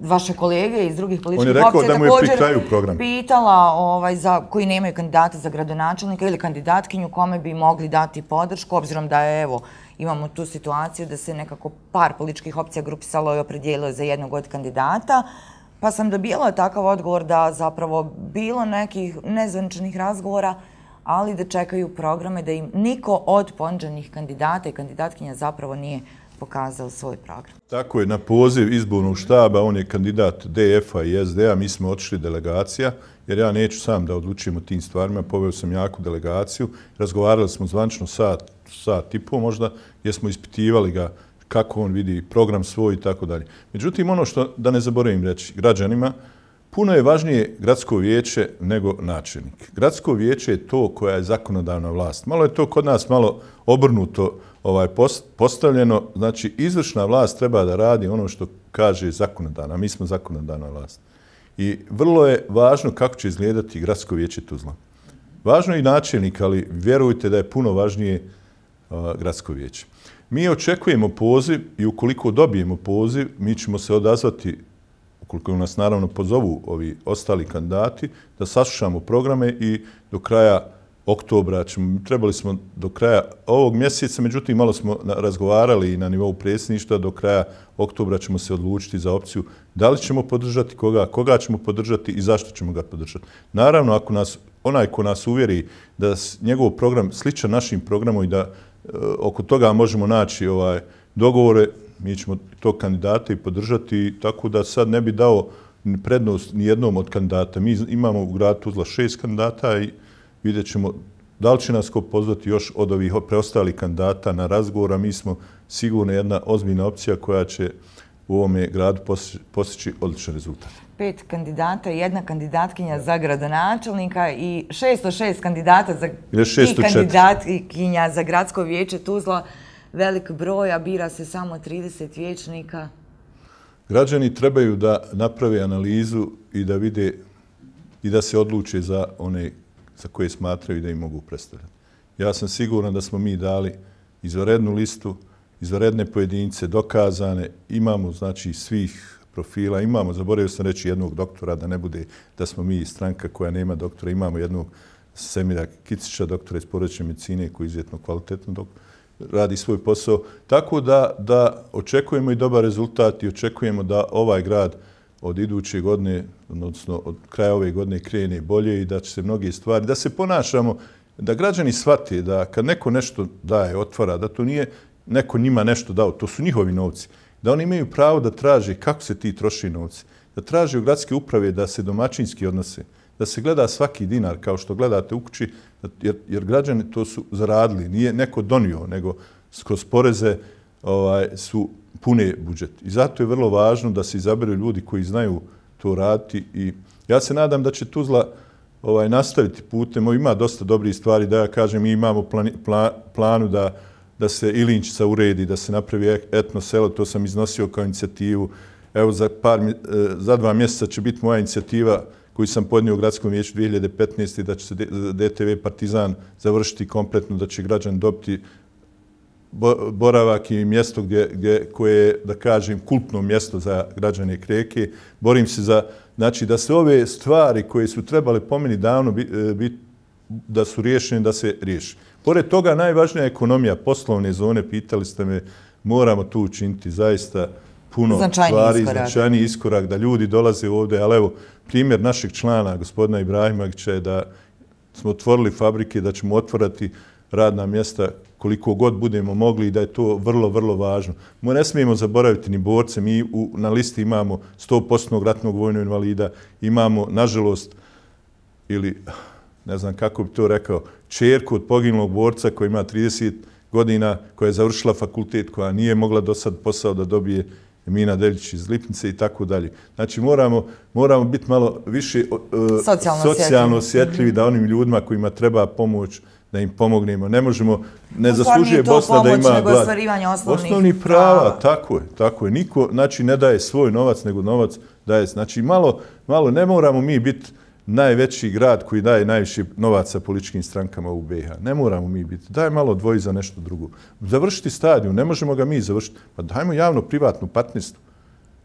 vaše kolege iz drugih političkih opcija također... On je rekao da mu je pri kraju program. Pitala ovaj, koji nemaju kandidata za gradonačelnika ili kandidatkinju kome bi mogli dati podršku, obzirom da evo, imamo tu situaciju da se nekako par političkih opcija grupisalo i opredijelio za jednog od kandidata. Pa sam dobijala takav odgovor da zapravo bilo nekih nezvančanih razgovora, ali da čekaju programe da im niko od ponđanih kandidata i kandidatkinja zapravo nije pokazao svoj program. Tako je, na poziv izbornog štaba, on je kandidat DF-a i SD-a, mi smo otišli delegacija, jer ja neću sam da odlučim o tim stvarima, poveo sam jaku delegaciju, razgovarali smo zvančno sa sat i možda, gdje smo ispitivali ga kako on vidi program svoj i tako dalje. Međutim, ono što, da ne zaboravim reći građanima, Puno je važnije gradsko vijeće nego načelnik. Gradsko vijeće je to koja je zakonodavna vlast. Malo je to kod nas malo obrnuto ovaj, postavljeno. Znači, izvršna vlast treba da radi ono što kaže zakonodavna. Mi smo zakonodavna vlast. I vrlo je važno kako će izgledati gradsko vijeće Tuzla. Važno je i načelnik, ali vjerujte da je puno važnije gradsko vijeće. Mi očekujemo poziv i ukoliko dobijemo poziv, mi ćemo se odazvati ukoliko nas naravno pozovu ovi ostali kandidati, da saslušamo programe i do kraja oktobra ćemo, trebali smo do kraja ovog mjeseca, međutim malo smo razgovarali i na nivou predsjedništva, do kraja oktobra ćemo se odlučiti za opciju da li ćemo podržati koga, koga ćemo podržati i zašto ćemo ga podržati. Naravno, ako nas, onaj ko nas uvjeri da njegov program sličan našim programom i da e, oko toga možemo naći ovaj, dogovore, mi ćemo to kandidata i podržati, tako da sad ne bi dao prednost ni jednom od kandidata. Mi imamo u gradu Tuzla šest kandidata i vidjet ćemo da li će nas ko pozvati još od ovih preostalih kandidata na razgovor, a mi smo sigurno jedna ozbiljna opcija koja će u ovome gradu postići odličan rezultat. Pet kandidata, jedna kandidatkinja za gradonačelnika i 606 kandidata za... 604. kandidatkinja za gradsko vijeće Tuzla velik broj, a bira se samo 30 vječnika? Građani trebaju da naprave analizu i da vide i da se odluče za one za koje smatraju da im mogu predstavljati. Ja sam siguran da smo mi dali izvarednu listu, izvaredne pojedinice, dokazane, imamo znači svih profila, imamo, zaboravio sam reći jednog doktora, da ne bude da smo mi stranka koja nema doktora, imamo jednog Semira Kicića, doktora iz porodične medicine koji je izvjetno kvalitetno doktora, radi svoj posao. Tako da očekujemo i dobar rezultat i očekujemo da ovaj grad od iduće godine, odnosno od kraja ove godine, krene bolje i da će se mnoge stvari, da se ponašamo, da građani shvate da kad neko nešto daje, otvara, da to nije neko njima nešto dao, to su njihovi novci, da oni imaju pravo da traže kako se ti troši novci, da traže u gradske uprave da se domaćinski odnose, da se gleda svaki dinar kao što gledate u kući, jer, jer građani to su zaradili, nije neko donio, nego skroz poreze ovaj, su pune budžet. I zato je vrlo važno da se izaberu ljudi koji znaju to raditi i ja se nadam da će Tuzla ovaj nastaviti putem, ima dosta dobrih stvari da ja kažem, i imamo planu da da se Ilinčica uredi, da se napravi e- etno selo, to sam iznosio kao inicijativu. Evo za, par, e, za dva mjeseca će biti moja inicijativa koji sam podnio u gradskom vijeću 2015. da će se DTV Partizan završiti kompletno, da će građan dobiti boravak i mjesto gdje, gdje, koje je, da kažem, kultno mjesto za građane Kreke. Borim se za, znači, da se ove stvari koje su trebale pomeni davno e, biti, da su riješene, da se riješi. Pored toga, najvažnija je ekonomija poslovne zone, pitali ste me, moramo tu učiniti zaista puno značajni stvari, iskorak. značajni iskorak, da ljudi dolaze ovdje. ali evo, primjer našeg člana, gospodina Ibrahimovića, je da smo otvorili fabrike, da ćemo otvorati radna mjesta koliko god budemo mogli i da je to vrlo, vrlo važno. Mo ne smijemo zaboraviti ni borce, mi u, na listi imamo 100% ratnog vojnog invalida, imamo, nažalost, ili ne znam kako bi to rekao, čerku od poginulog borca koja ima 30 godina, koja je završila fakultet, koja nije mogla do sad posao da dobije Mina Deljić iz Lipnice i tako dalje. Znači, moramo, moramo biti malo više e, socijalno, socijalno mhm. osjetljivi da onim ljudima kojima treba pomoć, da im pomognemo. Ne možemo, ne zaslužuje Bosna da ima glad. Osnovni prava, prava, tako je, tako je. Niko, znači, ne daje svoj novac, nego novac daje. Znači, malo, malo ne moramo mi biti najveći grad koji daje najviše novaca političkim strankama u BiH. Ne moramo mi biti. Daj malo dvoji za nešto drugo. Završiti stadion, ne možemo ga mi završiti. Pa dajmo javno-privatnu partnerstvu.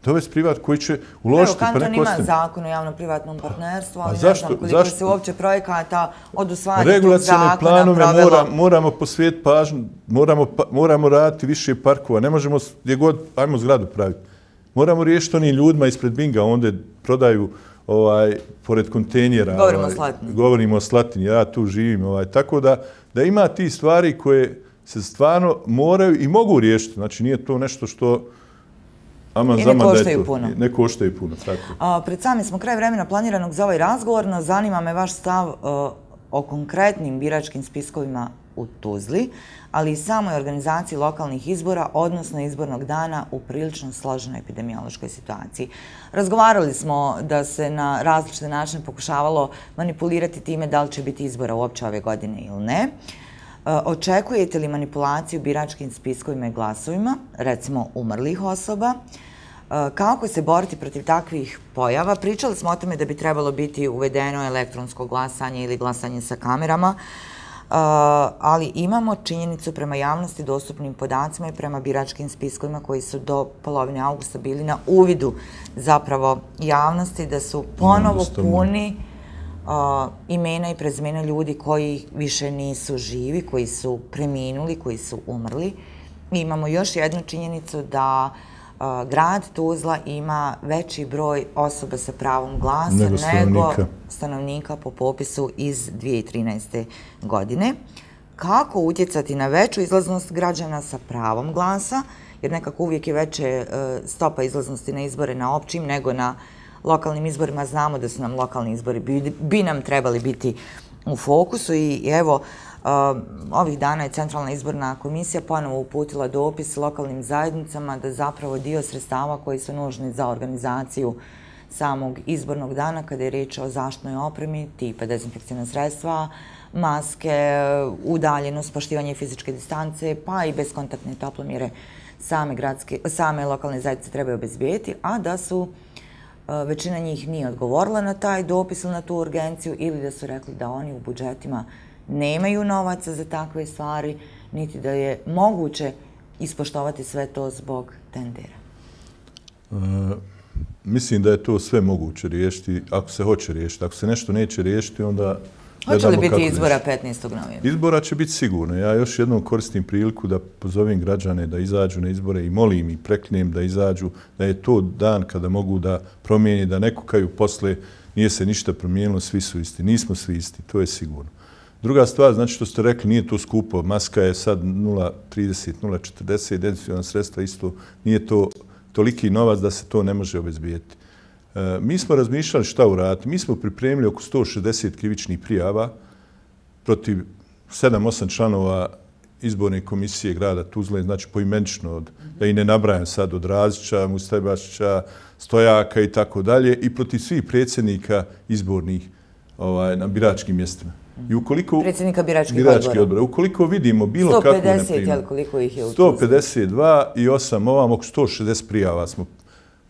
Dovest privat koji će uložiti pre kostine. Kanton ima zakon o javno-privatnom pa, partnerstvu, ali ne znam koliko se uopće projekata od usvajanja tog zakona pravila. Regulacijne planove moramo posvijeti pažnju, pa- moramo raditi više parkova, ne možemo gdje god, ajmo zgradu praviti. Moramo riješiti onim ljudima ispred Binga, onda prodaju... Ovaj, pored kontenjera. Govorimo o ovaj, slatini. Govorimo o slatini, ja tu živim. Ovaj, tako da ima ti stvari koje se stvarno moraju i mogu riješiti. Znači nije to nešto što... I ne koštaju puno. tako. Pred sami smo kraj vremena planiranog za ovaj razgovor. Zanima me vaš stav o konkretnim biračkim spiskovima u Tuzli ali i samoj organizaciji lokalnih izbora, odnosno izbornog dana u prilično složenoj epidemiološkoj situaciji. Razgovarali smo da se na različite načine pokušavalo manipulirati time da li će biti izbora uopće ove godine ili ne. E, očekujete li manipulaciju biračkim spiskovima i glasovima, recimo umrlih osoba? E, kako se boriti protiv takvih pojava? Pričali smo o tome da bi trebalo biti uvedeno elektronsko glasanje ili glasanje sa kamerama ali imamo činjenicu prema javnosti, dostupnim podacima i prema biračkim spiskovima koji su do polovine augusta bili na uvidu zapravo javnosti da su ponovo puni imena i prezmena ljudi koji više nisu živi, koji su preminuli, koji su umrli. Imamo još jednu činjenicu da grad Tuzla ima veći broj osoba sa pravom glasa nego stanovnika, po popisu iz 2013. godine. Kako utjecati na veću izlaznost građana sa pravom glasa, jer nekako uvijek je veće e, stopa izlaznosti na izbore na općim nego na lokalnim izborima. Znamo da su nam lokalni izbori, bi nam trebali biti u fokusu i evo, Ovih dana je Centralna izborna komisija ponovo uputila dopis lokalnim zajednicama da zapravo dio sredstava koji su nužni za organizaciju samog izbornog dana kada je reč o zaštnoj opremi tipa dezinfekcijna sredstva, maske, udaljenost, poštivanje fizičke distance pa i bezkontaktne toplomire same lokalne zajednice trebaju obezbijeti, a da su e, većina njih nije odgovorila na taj dopis ili na tu urgenciju ili da su rekli da oni u budžetima nemaju novaca za takve stvari, niti da je moguće ispoštovati sve to zbog tendera? E, mislim da je to sve moguće riješiti, ako se hoće riješiti. Ako se nešto neće riješiti, onda... Hoće li biti izbora 15. novembra? Izbora će biti sigurno. Ja još jednom koristim priliku da pozovim građane da izađu na izbore i molim i preklinjem da izađu, da je to dan kada mogu da promijeni, da ne kukaju posle nije se ništa promijenilo, svi su isti. Nismo svi isti, to je sigurno. Druga stvar, znači što ste rekli, nije to skupo. Maska je sad 0,30, 0,40, identifikovana sredstva isto. Nije to toliki novac da se to ne može obezbijeti. E, mi smo razmišljali šta u uraditi. Mi smo pripremili oko 160 krivičnih prijava protiv 7-8 članova izborne komisije grada Tuzle, znači poimenično, da i ne nabrajam sad od Razića, Mustajbašića, Stojaka i tako dalje, i protiv svih predsjednika izbornih ovaj, na biračkim mjestima. I ukoliko, predsjednika biračkih birački odbora. odbora. Ukoliko vidimo bilo 150, kako... 150, ali koliko ih je učinio? 152 i 8, ovam oko 160 prijava smo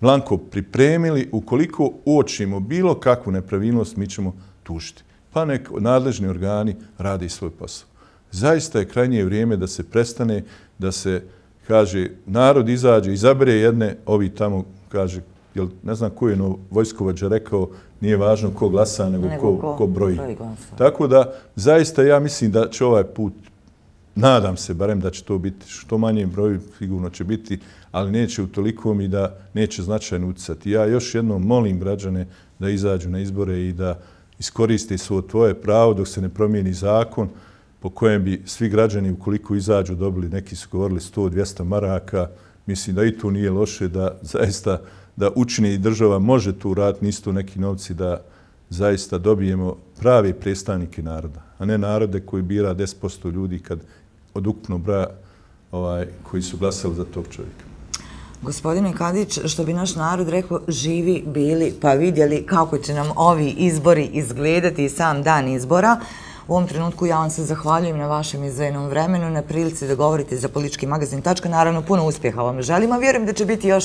blanko pripremili. Ukoliko uočimo bilo kakvu nepravilnost, mi ćemo tušiti. Pa nek nadležni organi radi svoj posao. Zaista je krajnije vrijeme da se prestane, da se, kaže, narod izađe, izabere jedne, ovi tamo, kaže, jel ne znam ko je no vojskovađa rekao, nije važno ko glasa, nego, ko, ko broji. Tako da, zaista ja mislim da će ovaj put, nadam se barem da će to biti što manje broj, figurno će biti, ali neće u tolikom i da neće značajno utisati. Ja još jednom molim građane da izađu na izbore i da iskoriste svo tvoje pravo dok se ne promijeni zakon po kojem bi svi građani ukoliko izađu dobili, neki su govorili 100-200 maraka, mislim da i to nije loše da zaista da učini i država može tu uraditi, nisu tu neki novci da zaista dobijemo prave predstavnike naroda, a ne narode koji bira 10% ljudi kad od ukupno broja ovaj, koji su glasali za tog čovjeka. Gospodine Kadić, što bi naš narod rekao, živi bili pa vidjeli kako će nam ovi izbori izgledati i sam dan izbora. U ovom trenutku ja vam se zahvaljujem na vašem izvenom vremenu, na prilici da govorite za politički magazin. Tačka, naravno, puno uspjeha vam želim, a vjerujem da će biti još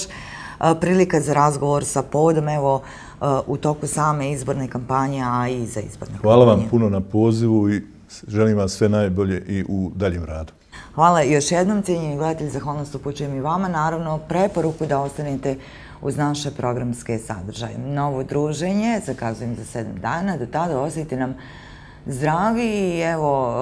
prilika za razgovor sa povodom, evo, u toku same izborne kampanje, a i za izborne kampanje. Hvala vam puno na pozivu i želim vam sve najbolje i u daljem radu. Hvala još jednom, cijenjeni gledatelji, zahvalnost upućujem i vama. Naravno, preporuku da ostanete uz naše programske sadržaje. Novo druženje, zakazujem za sedam dana, do tada ostavite nam zdravi i evo,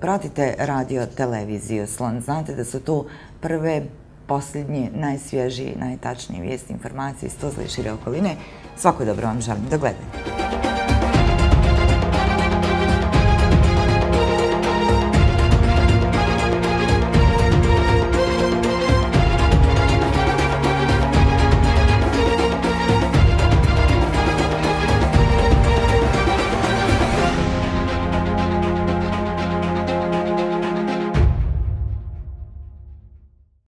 pratite radio, televiziju, slon. Znate da su tu prve posljednje, najsvježije najtačnije vijesti informacije iz Tuzla i šire okoline. Svako dobro vam želim. Do gledanja.